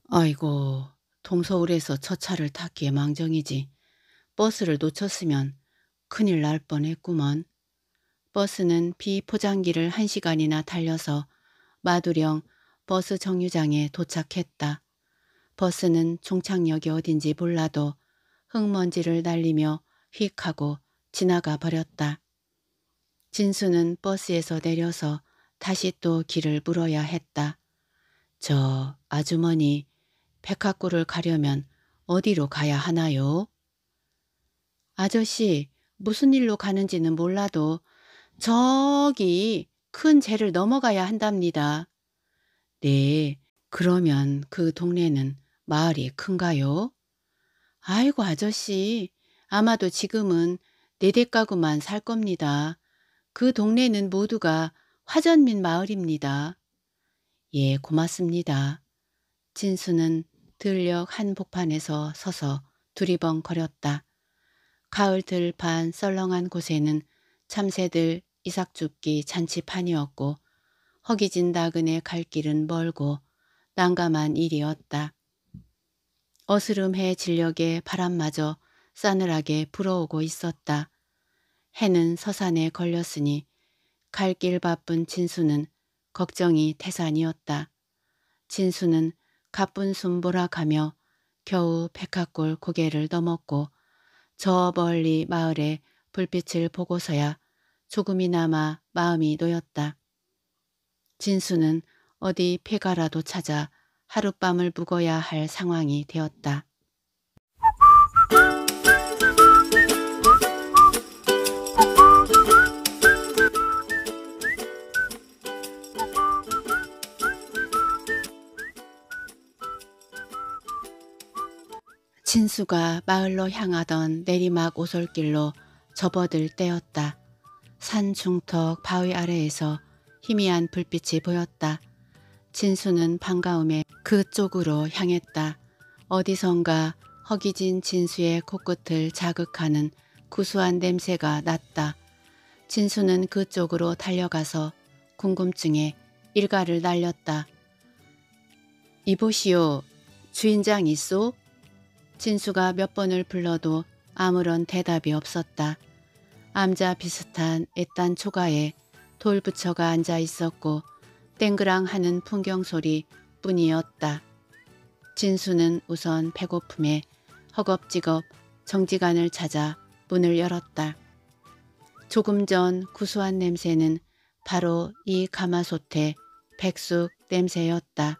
아이고, 동서울에서 첫 차를 탔기에 망정이지 버스를 놓쳤으면 큰일 날 뻔했구먼. 버스는 비포장기를 한시간이나 달려서 마두령 버스 정류장에 도착했다. 버스는 종착역이 어딘지 몰라도 흙먼지를 날리며 휙 하고 지나가 버렸다. 진수는 버스에서 내려서 다시 또 길을 물어야 했다. 저 아주머니 백합구을 가려면 어디로 가야 하나요? 아저씨, 무슨 일로 가는지는 몰라도 저기 큰 재를 넘어가야 한답니다. 네, 그러면 그 동네는 마을이 큰가요? 아이고 아저씨, 아마도 지금은 네대 가구만 살 겁니다. 그 동네는 모두가 화전민 마을입니다. 예, 고맙습니다. 진수는 들녘 한복판에서 서서 두리번 거렸다. 가을 들판 썰렁한 곳에는 참새들 이삭죽기 잔치판이었고 허기진 다근네갈 길은 멀고 난감한 일이었다. 어스름해 진력에 바람마저 싸늘하게 불어오고 있었다. 해는 서산에 걸렸으니 갈 길 바쁜 진수는 걱정이 태산이었다. 진수는 가쁜 숨보라가며 겨우 백화골 고개를 넘었고 저 멀리 마을의 불빛을 보고서야 조금이나마 마음이 놓였다. 진수는 어디 폐가라도 찾아 하룻밤을 묵어야 할 상황이 되었다. 진수가 마을로 향하던 내리막 오솔길로 접어들 때였다. 산 중턱 바위 아래에서 희미한 불빛이 보였다. 진수는 반가움에 그쪽으로 향했다. 어디선가 허기진 진수의 코끝을 자극하는 구수한 냄새가 났다. 진수는 그쪽으로 달려가서 궁금증에 일가를 날렸다. 이보시오, 주인장 있소? 진수가 몇 번을 불러도 아무런 대답이 없었다. 암자 비슷한 애딴 초가에 돌부처가 앉아 있었고 땡그랑 하는 풍경 소리 뿐이었다. 진수는 우선 배고픔에 허겁지겁 정지간을 찾아 문을 열었다. 조금 전 구수한 냄새는 바로 이 가마솥의 백숙 냄새였다.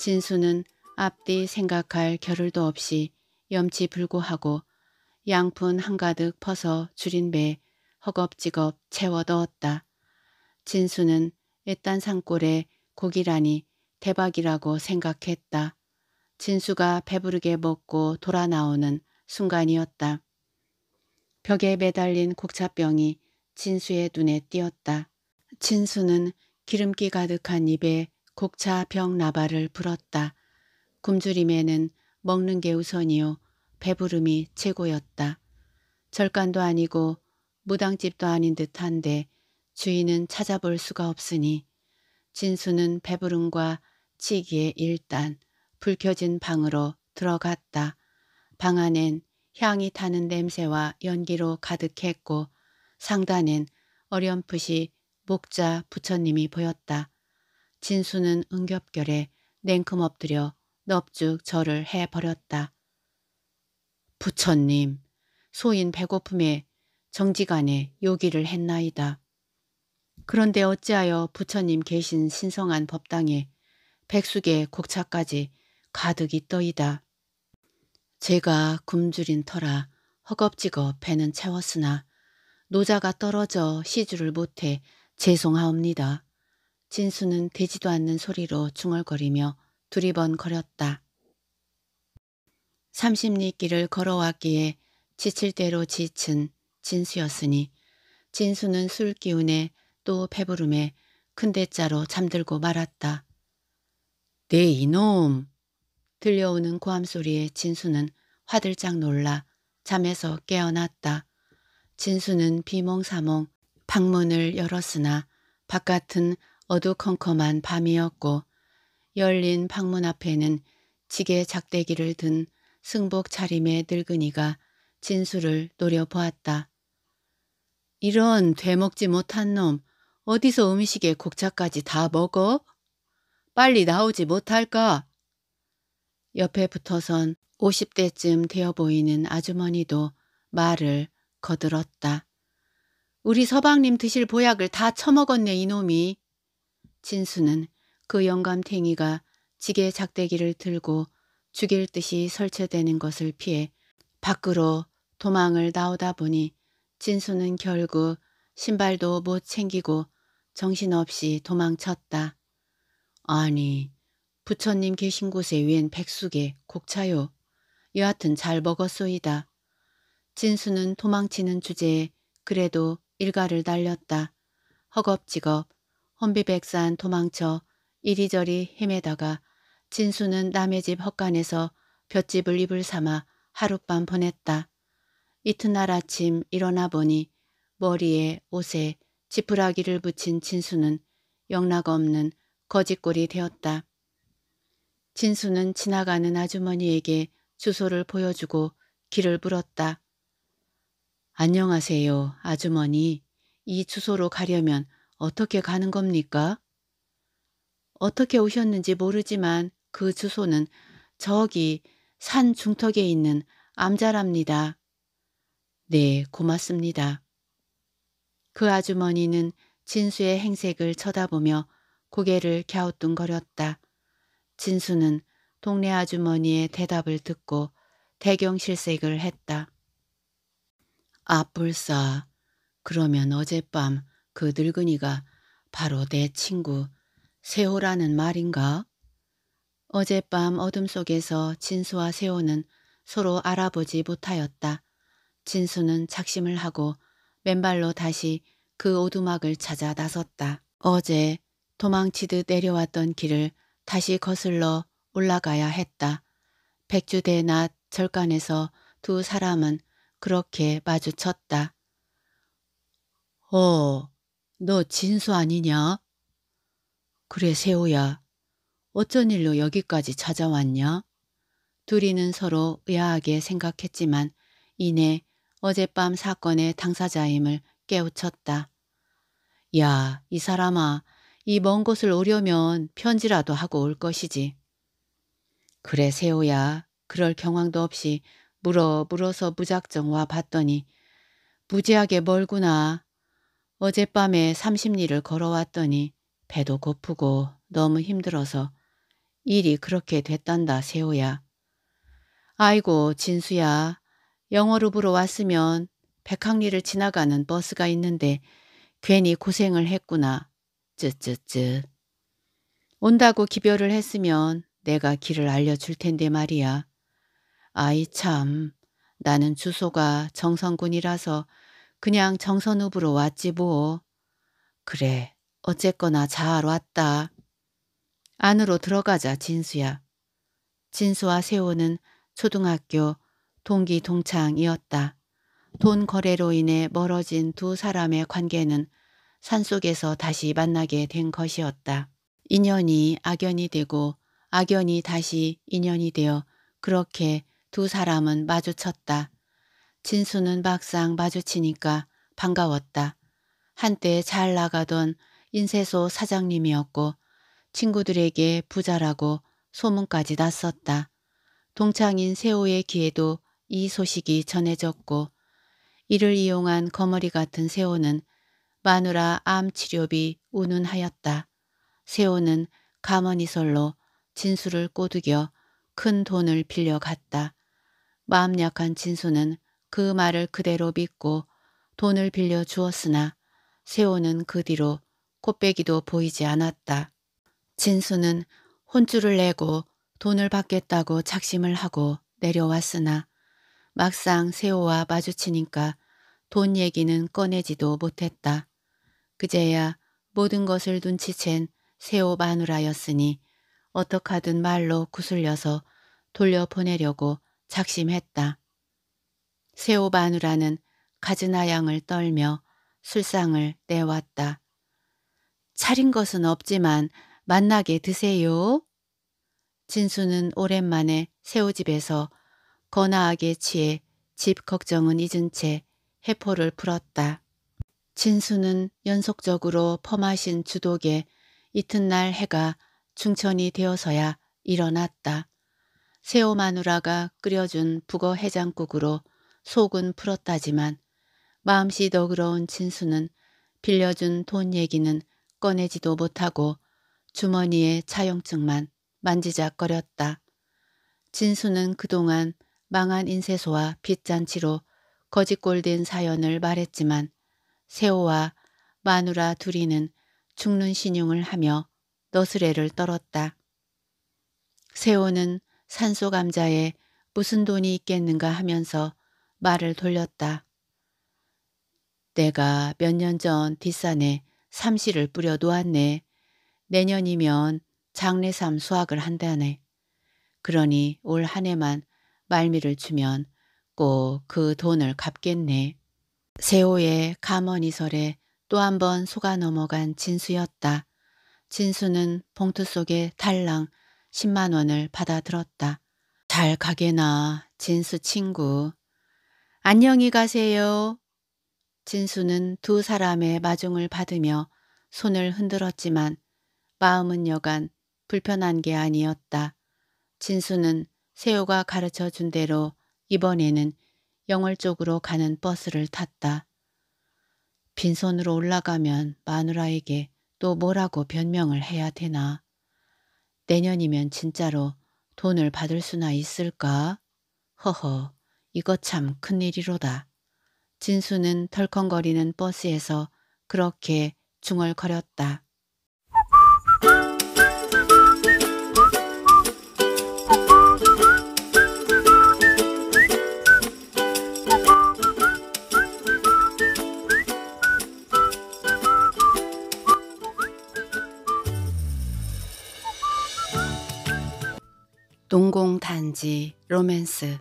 진수는 앞뒤 생각할 겨를도 없이 염치 불구하고 양푼 한가득 퍼서 줄인 배 허겁지겁 채워 넣었다. 진수는 애딴 산골에 고기라니 대박이라고 생각했다. 진수가 배부르게 먹고 돌아 나오는 순간이었다. 벽에 매달린 곡차병이 진수의 눈에 띄었다. 진수는 기름기 가득한 입에 곡차병 나발을 불었다. 굶주림에는 먹는 게 우선이요 배부름이 최고였다. 절간도 아니고 무당집도 아닌 듯한데 주인은 찾아볼 수가 없으니 진수는 배부름과 치기에 일단 불 켜진 방으로 들어갔다. 방 안엔 향이 타는 냄새와 연기로 가득했고 상단엔 어렴풋이 목자 부처님이 보였다. 진수는 응겹결에 냉큼 엎드려 넙죽 절을 해버렸다. 부처님, 소인 배고픔에 정지간에 요기를 했나이다. 그런데 어찌하여 부처님 계신 신성한 법당에 백숙의 곡차까지 가득이 떠이다. 제가 굶주린 터라 허겁지겁 배는 채웠으나 노자가 떨어져 시주를 못해 죄송하옵니다. 진수는 되지도 않는 소리로 중얼거리며 두리번거렸다. 삼십리 길을 걸어왔기에 지칠 대로 지친 진수였으니 진수는 술 기운에 또 배부름에 큰 대자로 잠들고 말았다. 네 이놈! 들려오는 고함 소리에 진수는 화들짝 놀라 잠에서 깨어났다. 진수는 비몽사몽 방문을 열었으나 바깥은 어두컴컴한 밤이었고 열린 방문 앞에는 지게 작대기를 든 승복 차림의 늙은이가 진수를 노려보았다. 이런 되먹지 못한 놈 어디서 음식에 곡차까지 다 먹어? 빨리 나오지 못할까? 옆에 붙어선 50대쯤 되어 보이는 아주머니도 말을 거들었다. 우리 서방님 드실 보약을 다 처먹었네 이놈이. 진수는 그 영감탱이가 지게 작대기를 들고 죽일 듯이 설치되는 것을 피해 밖으로 도망을 나오다 보니 진수는 결국 신발도 못 챙기고 정신없이 도망쳤다. 아니 부처님 계신 곳에 웬 백숙에 곡차요. 여하튼 잘 먹었소이다. 진수는 도망치는 주제에 그래도 일가를 날렸다. 허겁지겁 혼비백산 도망쳐 이리저리 헤매다가 진수는 남의 집 헛간에서 볏집을 입을 삼아 하룻밤 보냈다. 이튿날 아침 일어나 보니 머리에 옷에 지푸라기를 붙인 진수는 영락 없는 거짓골이 되었다. 진수는 지나가는 아주머니에게 주소를 보여주고 길을 물었다. 안녕하세요, 아주머니. 이 주소로 가려면 어떻게 가는 겁니까? 어떻게 오셨는지 모르지만 그 주소는 저기 산 중턱에 있는 암자랍니다. 네, 고맙습니다. 그 아주머니는 진수의 행색을 쳐다보며 고개를 갸우뚱거렸다. 진수는 동네 아주머니의 대답을 듣고 대경실색을 했다. 아뿔싸 그러면 어젯밤 그 늙은이가 바로 내 친구 세호라는 말인가? 어젯밤 어둠 속에서 진수와 세호는 서로 알아보지 못하였다. 진수는 작심을 하고 맨발로 다시 그 오두막을 찾아 나섰다. 어제 도망치듯 내려왔던 길을 다시 거슬러 올라가야 했다. 백주대 낮 절간에서 두 사람은 그렇게 마주쳤다. 어, 너 진수 아니냐? 그래 세호야. 어쩐 일로 여기까지 찾아왔냐? 둘이는 서로 의아하게 생각했지만 이내 어젯밤 사건의 당사자임을 깨우쳤다. 야, 이 사람아. 이 먼 곳을 오려면 편지라도 하고 올 것이지. 그래 세호야. 그럴 경황도 없이 물어 물어서 무작정 와 봤더니 무지하게 멀구나. 어젯밤에 삼십리를 걸어왔더니 배도 고프고 너무 힘들어서 일이 그렇게 됐단다 세호야. 아이고 진수야 영어루브로 왔으면 백항리를 지나가는 버스가 있는데 괜히 고생을 했구나. 쯧쯧쯧. 온다고 기별을 했으면 내가 길을 알려줄 텐데 말이야. 아이 참 나는 주소가 정선군이라서 그냥 정선읍으로 왔지 뭐. 그래 어쨌거나 잘 왔다. 안으로 들어가자 진수야. 진수와 세호는 초등학교 동기 동창이었다. 돈 거래로 인해 멀어진 두 사람의 관계는 산속에서 다시 만나게 된 것이었다. 인연이 악연이 되고 악연이 다시 인연이 되어 그렇게 두 사람은 마주쳤다. 진수는 막상 마주치니까 반가웠다. 한때 잘 나가던 인쇄소 사장님이었고 친구들에게 부자라고 소문까지 났었다. 동창인 세호의 귀에도 이 소식이 전해졌고 이를 이용한 거머리 같은 세호는 마누라 암 치료비 운운하였다. 세호는 가머니설로 진수를 꼬드겨 큰 돈을 빌려갔다. 마음 약한 진수는 그 말을 그대로 믿고 돈을 빌려 주었으나 세호는 그 뒤로 코빼기도 보이지 않았다. 진수는 혼쭐을 내고 돈을 받겠다고 작심을 하고 내려왔으나 막상 세호와 마주치니까 돈 얘기는 꺼내지도 못했다. 그제야 모든 것을 눈치챈 세호 마누라였으니 어떡하든 말로 구슬려서 돌려보내려고 작심했다. 세호 마누라는 가즈나 양을 떨며 술상을 내왔다. 차린 것은 없지만 만나게 드세요. 진수는 오랜만에 새우집에서 거나하게 취해 집 걱정은 잊은 채 해포를 풀었다. 진수는 연속적으로 퍼마신 주독에 이튿날 해가 중천이 되어서야 일어났다. 새우 마누라가 끓여준 북어 해장국으로 속은 풀었다지만 마음씨 더그러운 진수는 빌려준 돈 얘기는 꺼내지도 못하고 주머니에 차용증만 만지작거렸다. 진수는 그동안 망한 인쇄소와 빚잔치로 거짓골된 사연을 말했지만 세호와 마누라 둘이는 죽는 신용을 하며 너스레를 떨었다. 세호는 산소 감자에 무슨 돈이 있겠는가 하면서 말을 돌렸다. 내가 몇 년 전 뒷산에 삼시를 뿌려 놓았네. 내년이면 장례삼 수확을 한다네. 그러니 올 한 해만 말미를 주면 꼭 그 돈을 갚겠네. 세호의 가머니설에또 한 번 속아 넘어간 진수였다. 진수는 봉투 속에 달랑 10만 원을 받아 들었다. 잘 가게나 진수 친구. 안녕히 가세요. 진수는 두 사람의 마중을 받으며 손을 흔들었지만 마음은 여간 불편한 게 아니었다. 진수는 세호가 가르쳐 준 대로 이번에는 영월 쪽으로 가는 버스를 탔다. 빈손으로 올라가면 마누라에게 또 뭐라고 변명을 해야 되나. 내년이면 진짜로 돈을 받을 수나 있을까? 허허, 이거 참 큰일이로다. 진수는 덜컹거리는 버스에서 그렇게 중얼거렸다. 농공단지 로맨스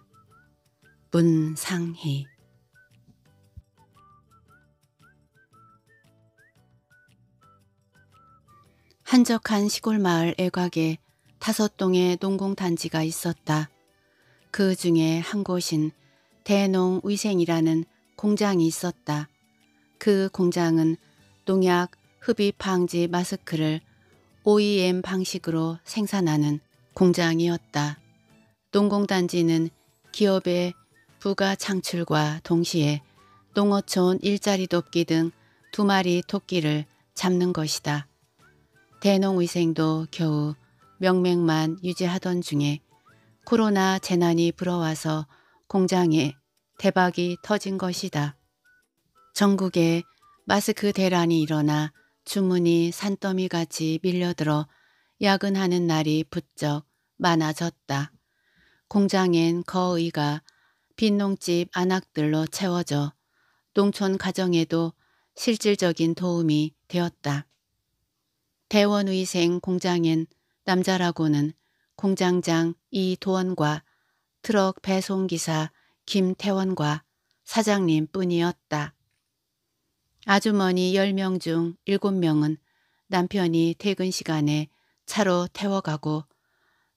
문상희 한적한 시골 마을 애곽에 다섯 동의 농공 단지가 있었다. 그 중에 한 곳인 대농 위생이라는 공장이 있었다. 그 공장은 농약 흡입 방지 마스크를 OEM 방식으로 생산하는 공장이었다. 농공단지는 기업의 부가 창출과 동시에 농어촌 일자리 돕기 등 두 마리 토끼를 잡는 것이다. 대농위생도 겨우 명맥만 유지하던 중에 코로나 재난이 불어와서 공장에 대박이 터진 것이다. 전국에 마스크 대란이 일어나 주문이 산더미같이 밀려들어 야근하는 날이 부쩍 많아졌다. 공장엔 거의가 빈농집 안악들로 채워져 농촌 가정에도 실질적인 도움이 되었다. 대원의생 공장인 남자라고는 공장장 이도원과 트럭 배송기사 김태원과 사장님 뿐이었다. 아주머니 10명 중 7명은 남편이 퇴근 시간에 차로 태워가고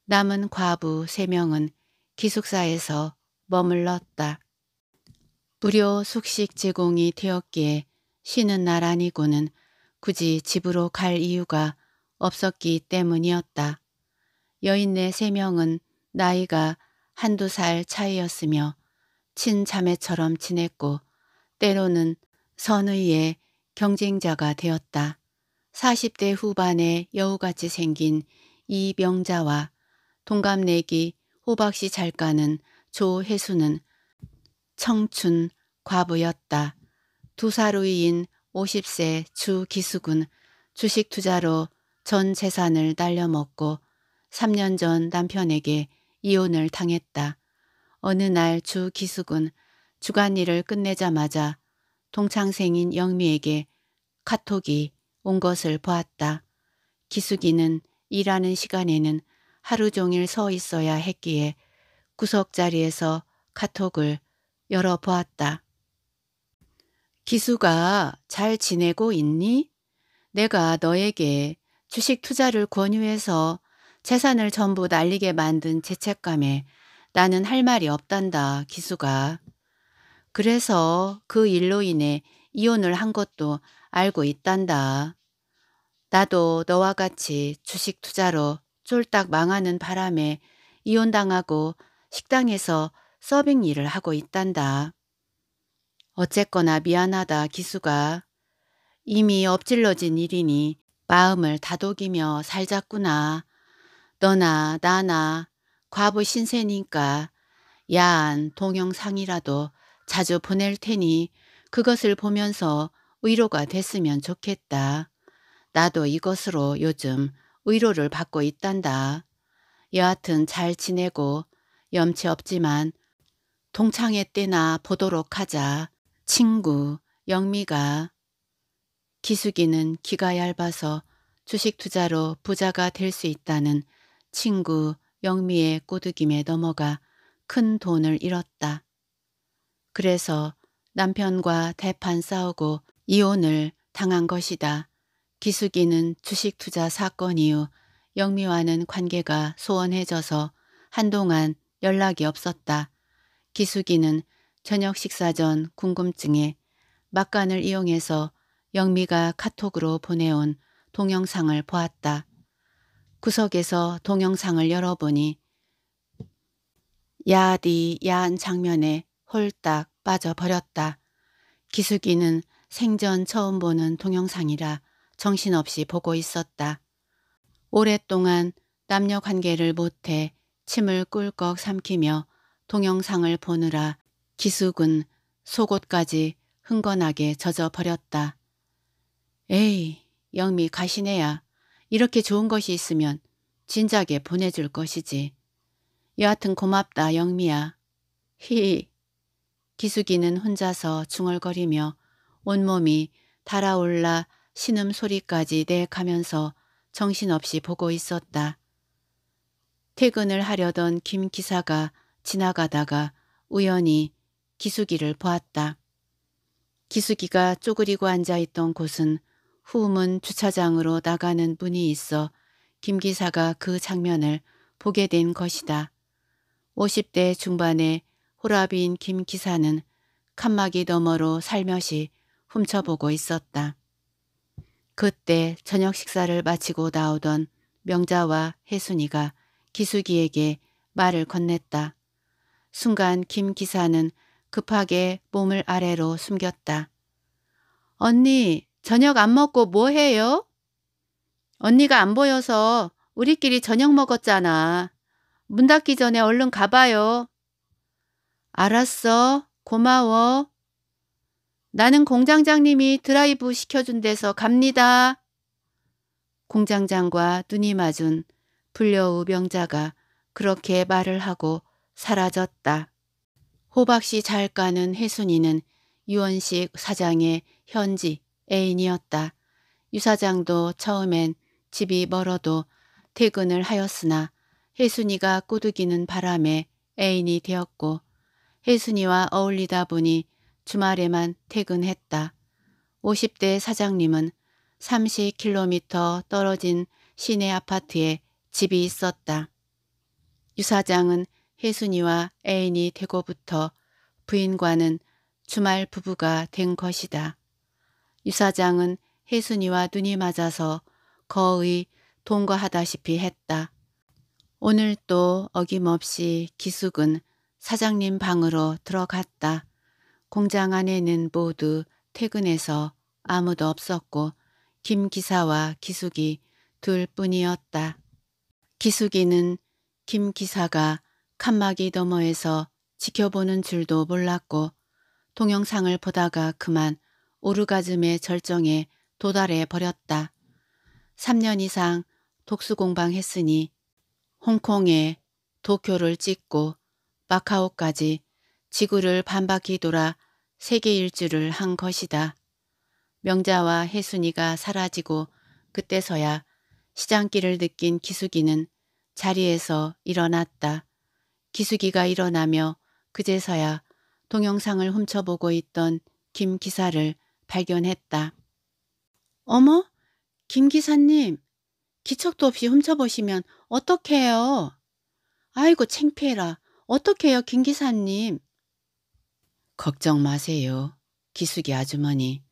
남은 과부 3명은 기숙사에서 머물렀다. 무료 숙식 제공이 되었기에 쉬는 날 아니고는 굳이 집으로 갈 이유가 없었기 때문이었다. 여인네 세 명은 나이가 한두 살 차이였으며 친자매처럼 지냈고 때로는 선의의 경쟁자가 되었다. 40대 후반에 여우같이 생긴 이 명자와 동갑내기 호박씨 잘가는 조혜수는 청춘 과부였다. 두살 후인 50세 주 기숙은 주식 투자로 전 재산을 날려먹고 3년 전 남편에게 이혼을 당했다. 어느 날 주 기숙은 주간 일을 끝내자마자 동창생인 영미에게 카톡이 온 것을 보았다. 기숙이는 일하는 시간에는 하루 종일 서 있어야 했기에 구석자리에서 카톡을 열어보았다. 기수가 잘 지내고 있니? 내가 너에게 주식 투자를 권유해서 재산을 전부 날리게 만든 죄책감에 나는 할 말이 없단다, 기수가. 그래서 그 일로 인해 이혼을 한 것도 알고 있단다. 나도 너와 같이 주식 투자로 쫄딱 망하는 바람에 이혼당하고 식당에서 서빙 일을 하고 있단다. 어쨌거나 미안하다 기수가 이미 엎질러진 일이니 마음을 다독이며 살자꾸나 너나 나나 과부 신세니까 야한 동영상이라도 자주 보낼 테니 그것을 보면서 위로가 됐으면 좋겠다. 나도 이것으로 요즘 위로를 받고 있단다. 여하튼 잘 지내고 염치 없지만 동창회 때나 보도록 하자. 친구 영미가 기숙이는 키가 얇아서 주식 투자로 부자가 될 수 있다는 친구 영미의 꼬드김에 넘어가 큰 돈을 잃었다. 그래서 남편과 대판 싸우고 이혼을 당한 것이다. 기숙이는 주식 투자 사건 이후 영미와는 관계가 소원해져서 한동안 연락이 없었다. 기숙이는 저녁 식사 전 궁금증에 막간을 이용해서 영미가 카톡으로 보내온 동영상을 보았다. 구석에서 동영상을 열어보니 야디 야한 장면에 홀딱 빠져버렸다. 기숙이는 생전 처음 보는 동영상이라 정신없이 보고 있었다. 오랫동안 남녀 관계를 못해 침을 꿀꺽 삼키며 동영상을 보느라 기숙은 속옷까지 흥건하게 젖어버렸다. 에이, 영미 가시네야. 이렇게 좋은 것이 있으면 진작에 보내줄 것이지. 여하튼 고맙다, 영미야. 히히. 기숙이는 혼자서 중얼거리며 온몸이 달아올라 신음 소리까지 내가면서 정신없이 보고 있었다. 퇴근을 하려던 김 기사가 지나가다가 우연히 기숙이를 보았다. 기숙이가 쪼그리고 앉아있던 곳은 후문 주차장으로 나가는 문이 있어 김 기사가 그 장면을 보게 된 것이다. 50대 중반의 호라비인 김 기사는 칸막이 너머로 살며시 훔쳐보고 있었다. 그때 저녁 식사를 마치고 나오던 명자와 혜순이가 기숙이에게 말을 건넸다. 순간 김 기사는 급하게 몸을 아래로 숨겼다. 언니, 저녁 안 먹고 뭐 해요? 언니가 안 보여서 우리끼리 저녁 먹었잖아. 문 닫기 전에 얼른 가봐요. 알았어. 고마워. 나는 공장장님이 드라이브 시켜준 데서 갑니다. 공장장과 눈이 맞은 불려우 명자가 그렇게 말을 하고 사라졌다. 호박씨 잘 까는 혜순이는 유원식 사장의 현지 애인이었다. 유 사장도 처음엔 집이 멀어도 퇴근을 하였으나 혜순이가 꾸드기는 바람에 애인이 되었고 혜순이와 어울리다 보니 주말에만 퇴근했다. 50대 사장님은 30km 떨어진 시내 아파트에 집이 있었다. 유 사장은 혜순이와 애인이 되고부터 부인과는 주말 부부가 된 것이다. 유사장은 혜순이와 눈이 맞아서 거의 동거하다시피 했다. 오늘 도 어김없이 기숙은 사장님 방으로 들어갔다. 공장 안에는 모두 퇴근해서 아무도 없었고 김 기사와 기숙이 둘 뿐이었다. 기숙이는 김 기사가 칸막이 너머에서 지켜보는 줄도 몰랐고 동영상을 보다가 그만 오르가즘의 절정에 도달해 버렸다. 3년 이상 독수공방했으니 홍콩에 도쿄를 찍고 마카오까지 지구를 반바퀴 돌아 세계 일주를 한 것이다. 명자와 혜순이가 사라지고 그때서야 시장길을 느낀 기숙이는 자리에서 일어났다. 기숙이가 일어나며 그제서야 동영상을 훔쳐보고 있던 김 기사를 발견했다. 어머? 김 기사님, 기척도 없이 훔쳐보시면 어떡해요? 아이고 챙피해라. 어떡해요 김 기사님? 걱정 마세요. 기숙이 아주머니.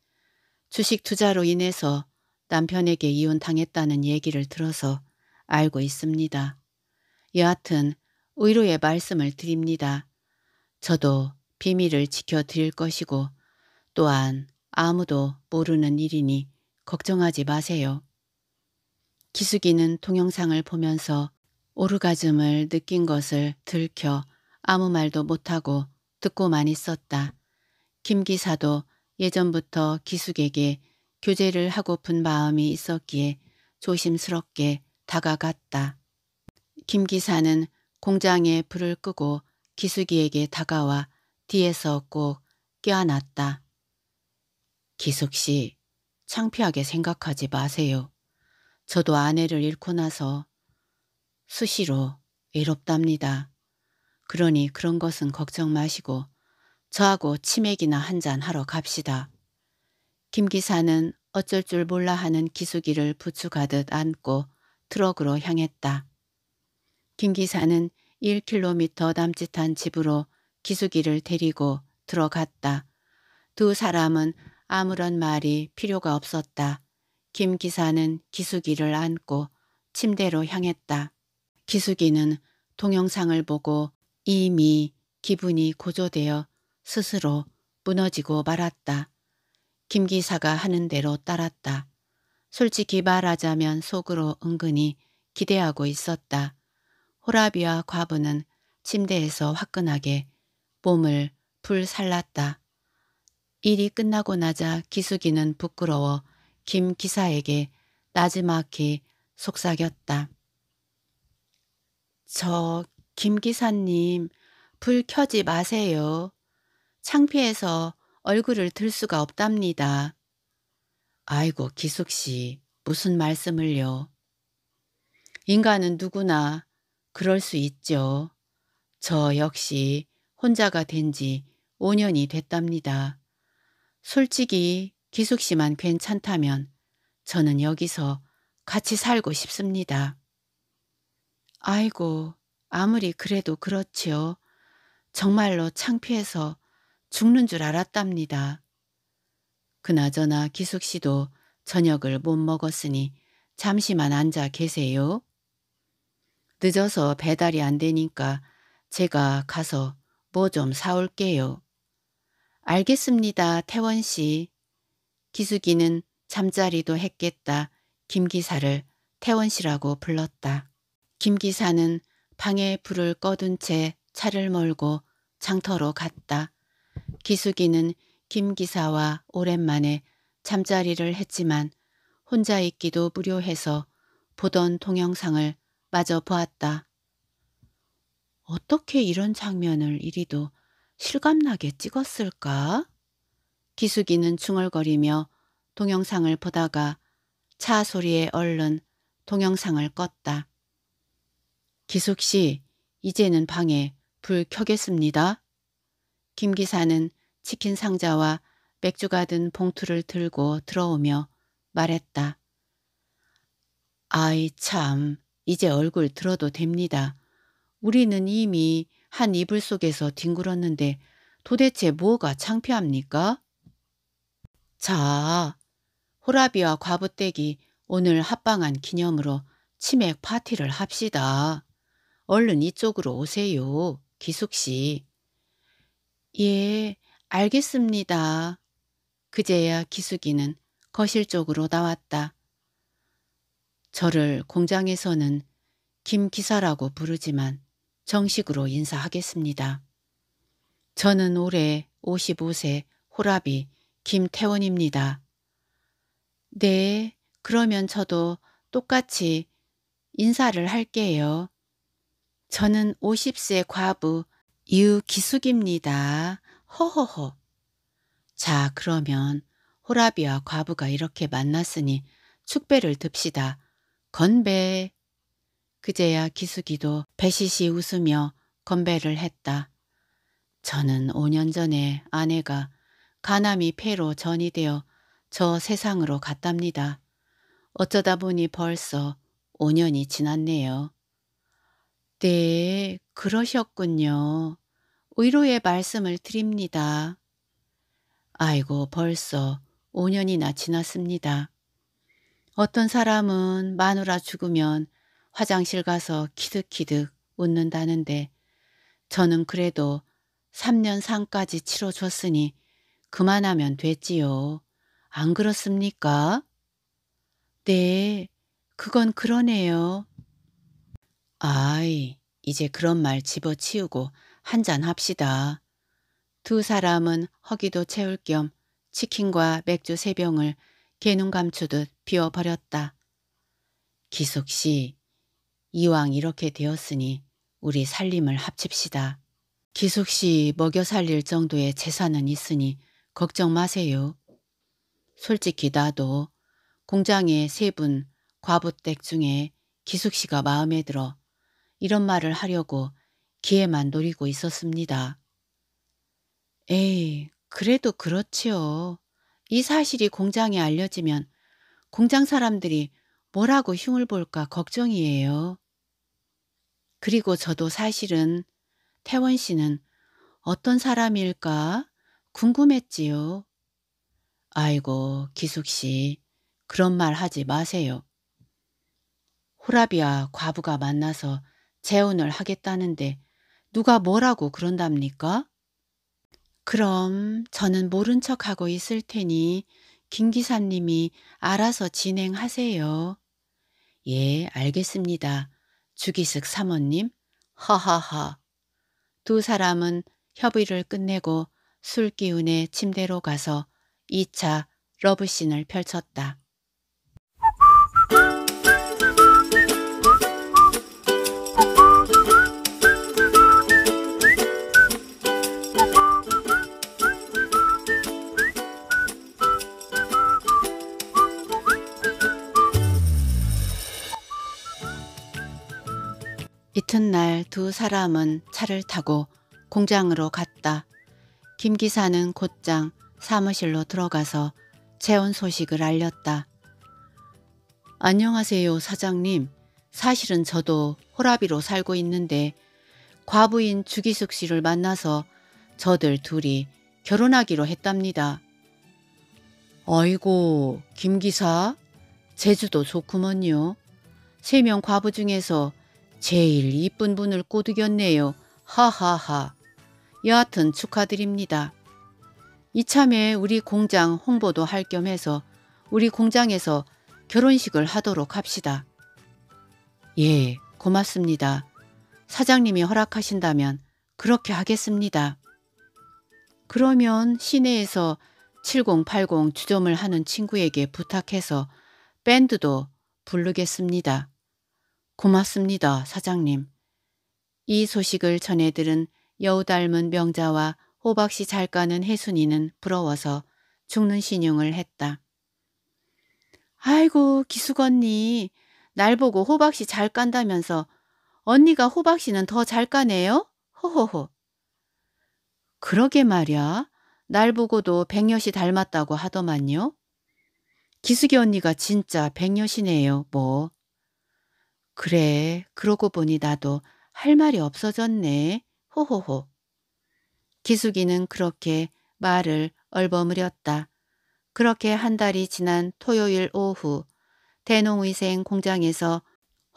주식 투자로 인해서 남편에게 이혼당했다는 얘기를 들어서 알고 있습니다. 여하튼 의로의 말씀을 드립니다. 저도 비밀을 지켜드릴 것이고 또한 아무도 모르는 일이니 걱정하지 마세요. 기숙이는 동영상을 보면서 오르가즘을 느낀 것을 들켜 아무 말도 못하고 듣고만 있었다. 김 기사도 예전부터 기숙에게 교제를 하고픈 마음이 있었기에 조심스럽게 다가갔다. 김 기사는 공장에 불을 끄고 기숙이에게 다가와 뒤에서 꼭 껴안았다. 기숙 씨, 창피하게 생각하지 마세요. 저도 아내를 잃고 나서 수시로 외롭답니다. 그러니 그런 것은 걱정 마시고 저하고 치맥이나 한 잔 하러 갑시다. 김 기사는 어쩔 줄 몰라 하는 기숙이를 부축하듯 안고 트럭으로 향했다. 김 기사는 1km 남짓한 집으로 기숙이를 데리고 들어갔다. 두 사람은 아무런 말이 필요가 없었다. 김 기사는 기숙이를 안고 침대로 향했다. 기숙이는 동영상을 보고 이미 기분이 고조되어 스스로 무너지고 말았다. 김 기사가 하는 대로 따랐다. 솔직히 말하자면 속으로 은근히 기대하고 있었다. 호라비와 과부는 침대에서 화끈하게 몸을 불살랐다. 일이 끝나고 나자 기숙이는 부끄러워 김 기사에게 나지막히 속삭였다. 저 김 기사님 불 켜지 마세요. 창피해서 얼굴을 들 수가 없답니다. 아이고 기숙씨 무슨 말씀을요. 인간은 누구나 그럴 수 있죠. 저 역시 혼자가 된 지 5년이 됐답니다. 솔직히 기숙 씨만 괜찮다면 저는 여기서 같이 살고 싶습니다. 아이고 아무리 그래도 그렇지요. 정말로 창피해서 죽는 줄 알았답니다. 그나저나 기숙 씨도 저녁을 못 먹었으니 잠시만 앉아 계세요. 늦어서 배달이 안 되니까 제가 가서 뭐 좀 사올게요. 알겠습니다. 태원 씨. 기숙이는 잠자리도 했겠다. 김 기사를 태원 씨라고 불렀다. 김 기사는 방에 불을 꺼둔 채 차를 몰고 장터로 갔다. 기숙이는 김 기사와 오랜만에 잠자리를 했지만 혼자 있기도 무료해서 보던 동영상을 마저 보았다. 어떻게 이런 장면을 이리도 실감나게 찍었을까? 기숙이는 중얼거리며 동영상을 보다가 차 소리에 얼른 동영상을 껐다. 기숙 씨, 이제는 방에 불 켜겠습니다. 김 기사는 치킨 상자와 맥주가 든 봉투를 들고 들어오며 말했다. 아이 참, 이제 얼굴 들어도 됩니다. 우리는 이미 한 이불 속에서 뒹굴었는데 도대체 뭐가 창피합니까? 자, 호라비와 과부댁이 오늘 합방한 기념으로 치맥 파티를 합시다. 얼른 이쪽으로 오세요. 기숙 씨. 예, 알겠습니다. 그제야 기숙이는 거실 쪽으로 나왔다. 저를 공장에서는 김 기사라고 부르지만 정식으로 인사하겠습니다. 저는 올해 55세 호라비 김태원입니다. 네, 그러면 저도 똑같이 인사를 할게요. 저는 50세 과부 유기숙입니다. 허허허. 자, 그러면 호라비와 과부가 이렇게 만났으니 축배를 듭시다. 건배. 그제야 기숙이도 배시시 웃으며 건배를 했다. 저는 5년 전에 아내가 가암이 폐로 전이되어 저 세상으로 갔답니다. 어쩌다 보니 벌써 5년이 지났네요. 네, 그러셨군요. 의로의 말씀을 드립니다. 아이고 벌써 5년이나 지났습니다. 어떤 사람은 마누라 죽으면 화장실 가서 키득키득 웃는다는데 저는 그래도 3년 상까지 치러줬으니 그만하면 됐지요. 안 그렇습니까? 네, 그건 그러네요. 아이, 이제 그런 말 집어치우고 한잔 합시다. 두 사람은 허기도 채울 겸 치킨과 맥주 세 병을 개눈 감추듯 비워버렸다. 기숙씨, 이왕 이렇게 되었으니 우리 살림을 합칩시다. 기숙씨 먹여 살릴 정도의 재산은 있으니 걱정 마세요. 솔직히 나도 공장의 세 분 과부댁 중에 기숙씨가 마음에 들어 이런 말을 하려고 기회만 노리고 있었습니다. 에이, 그래도 그렇지요. 이 사실이 공장에 알려지면 공장 사람들이 뭐라고 흉을 볼까 걱정이에요. 그리고 저도 사실은 태원 씨는 어떤 사람일까 궁금했지요. 아이고, 기숙 씨, 그런 말 하지 마세요. 호라비와 과부가 만나서 재혼을 하겠다는데 누가 뭐라고 그런답니까? 그럼 저는 모른 척하고 있을 테니 김 기사님이 알아서 진행하세요. 예, 알겠습니다. 주기숙 사모님, 허허허. 두 사람은 협의를 끝내고 술 기운에 침대로 가서 2차 러브씬을 펼쳤다. 이튿날 두 사람은 차를 타고 공장으로 갔다. 김 기사는 곧장 사무실로 들어가서 재혼 소식을 알렸다. 안녕하세요 사장님. 사실은 저도 호라비로 살고 있는데 과부인 주기숙 씨를 만나서 저들 둘이 결혼하기로 했답니다. 아이고 김 기사 제주도 좋구먼요. 세 명 과부 중에서 제일 이쁜 분을 꼬드겼네요. 하하하. 여하튼 축하드립니다. 이참에 우리 공장 홍보도 할 겸 해서 우리 공장에서 결혼식을 하도록 합시다. 예, 고맙습니다. 사장님이 허락하신다면 그렇게 하겠습니다. 그러면 시내에서 7080 주점을 하는 친구에게 부탁해서 밴드도 부르겠습니다. 고맙습니다, 사장님. 이 소식을 전해 들은 여우 닮은 명자와 호박씨 잘 까는 혜순이는 부러워서 죽는 신용을 했다. 아이고 기숙 언니 날 보고 호박씨 잘 깐다면서 언니가 호박씨는 더 잘 까네요? 호호호. 그러게 말야. 날 보고도 백녀씨 닮았다고 하더만요. 기숙이 언니가 진짜 백녀시네요 뭐. 그래, 그러고 보니 나도 할 말이 없어졌네. 호호호. 기숙이는 그렇게 말을 얼버무렸다. 그렇게 한 달이 지난 토요일 오후 대농위생 공장에서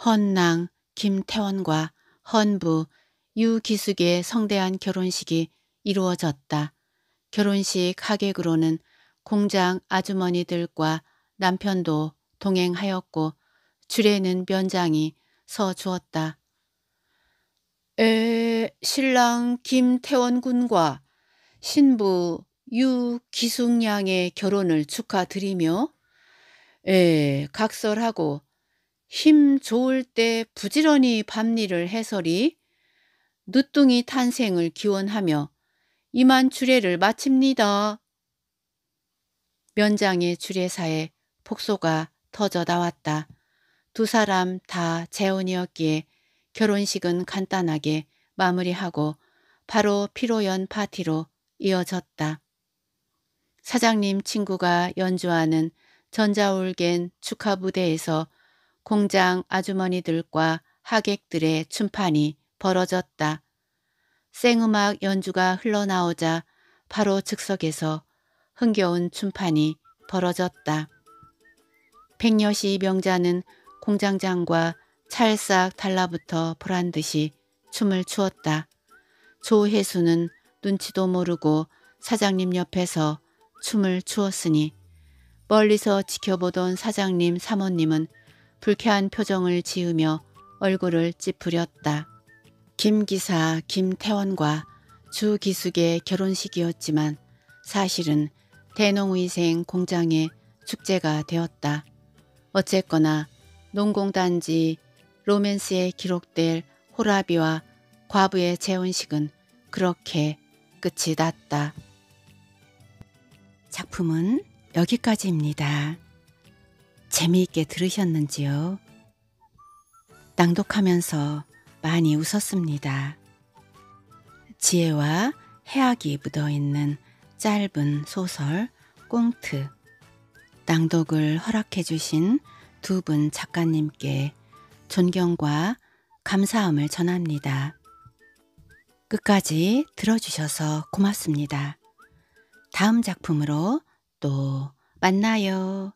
헌낭 김태원과 헌부 유기숙의 성대한 결혼식이 이루어졌다. 결혼식 하객으로는 공장 아주머니들과 남편도 동행하였고 주례는 면장이 서 주었다. 에 신랑 김태원 군과 신부 유기숙 양의 결혼을 축하드리며 에 각설하고 힘 좋을 때 부지런히 밤일을 해설이 늦둥이 탄생을 기원하며 이만 주례를 마칩니다. 면장의 주례사에 폭소가 터져 나왔다. 두 사람 다 재혼이었기에 결혼식은 간단하게 마무리하고 바로 피로연 파티로 이어졌다. 사장님 친구가 연주하는 전자올겐 축하 무대에서 공장 아주머니들과 하객들의 춤판이 벌어졌다. 생음악 연주가 흘러나오자 바로 즉석에서 흥겨운 춤판이 벌어졌다. 백녀시 명자는 공장장과 찰싹 달라붙어 불안 듯이 춤을 추었다. 조혜수는 눈치도 모르고 사장님 옆에서 춤을 추었으니 멀리서 지켜보던 사장님 사모님은 불쾌한 표정을 지으며 얼굴을 찌푸렸다. 김기사 김태원과 주기숙의 결혼식이었지만 사실은 대농위생 공장의 축제가 되었다. 어쨌거나 농공단지 로맨스에 기록될 호라비와 과부의 재혼식은 그렇게 끝이 났다. 작품은 여기까지입니다. 재미있게 들으셨는지요? 낭독하면서 많이 웃었습니다. 지혜와 해악이 묻어있는 짧은 소설 꽁트 낭독을 허락해 주신 두분 작가님께 존경과 감사함을 전합니다. 끝까지 들어주셔서 고맙습니다. 다음 작품으로 또 만나요.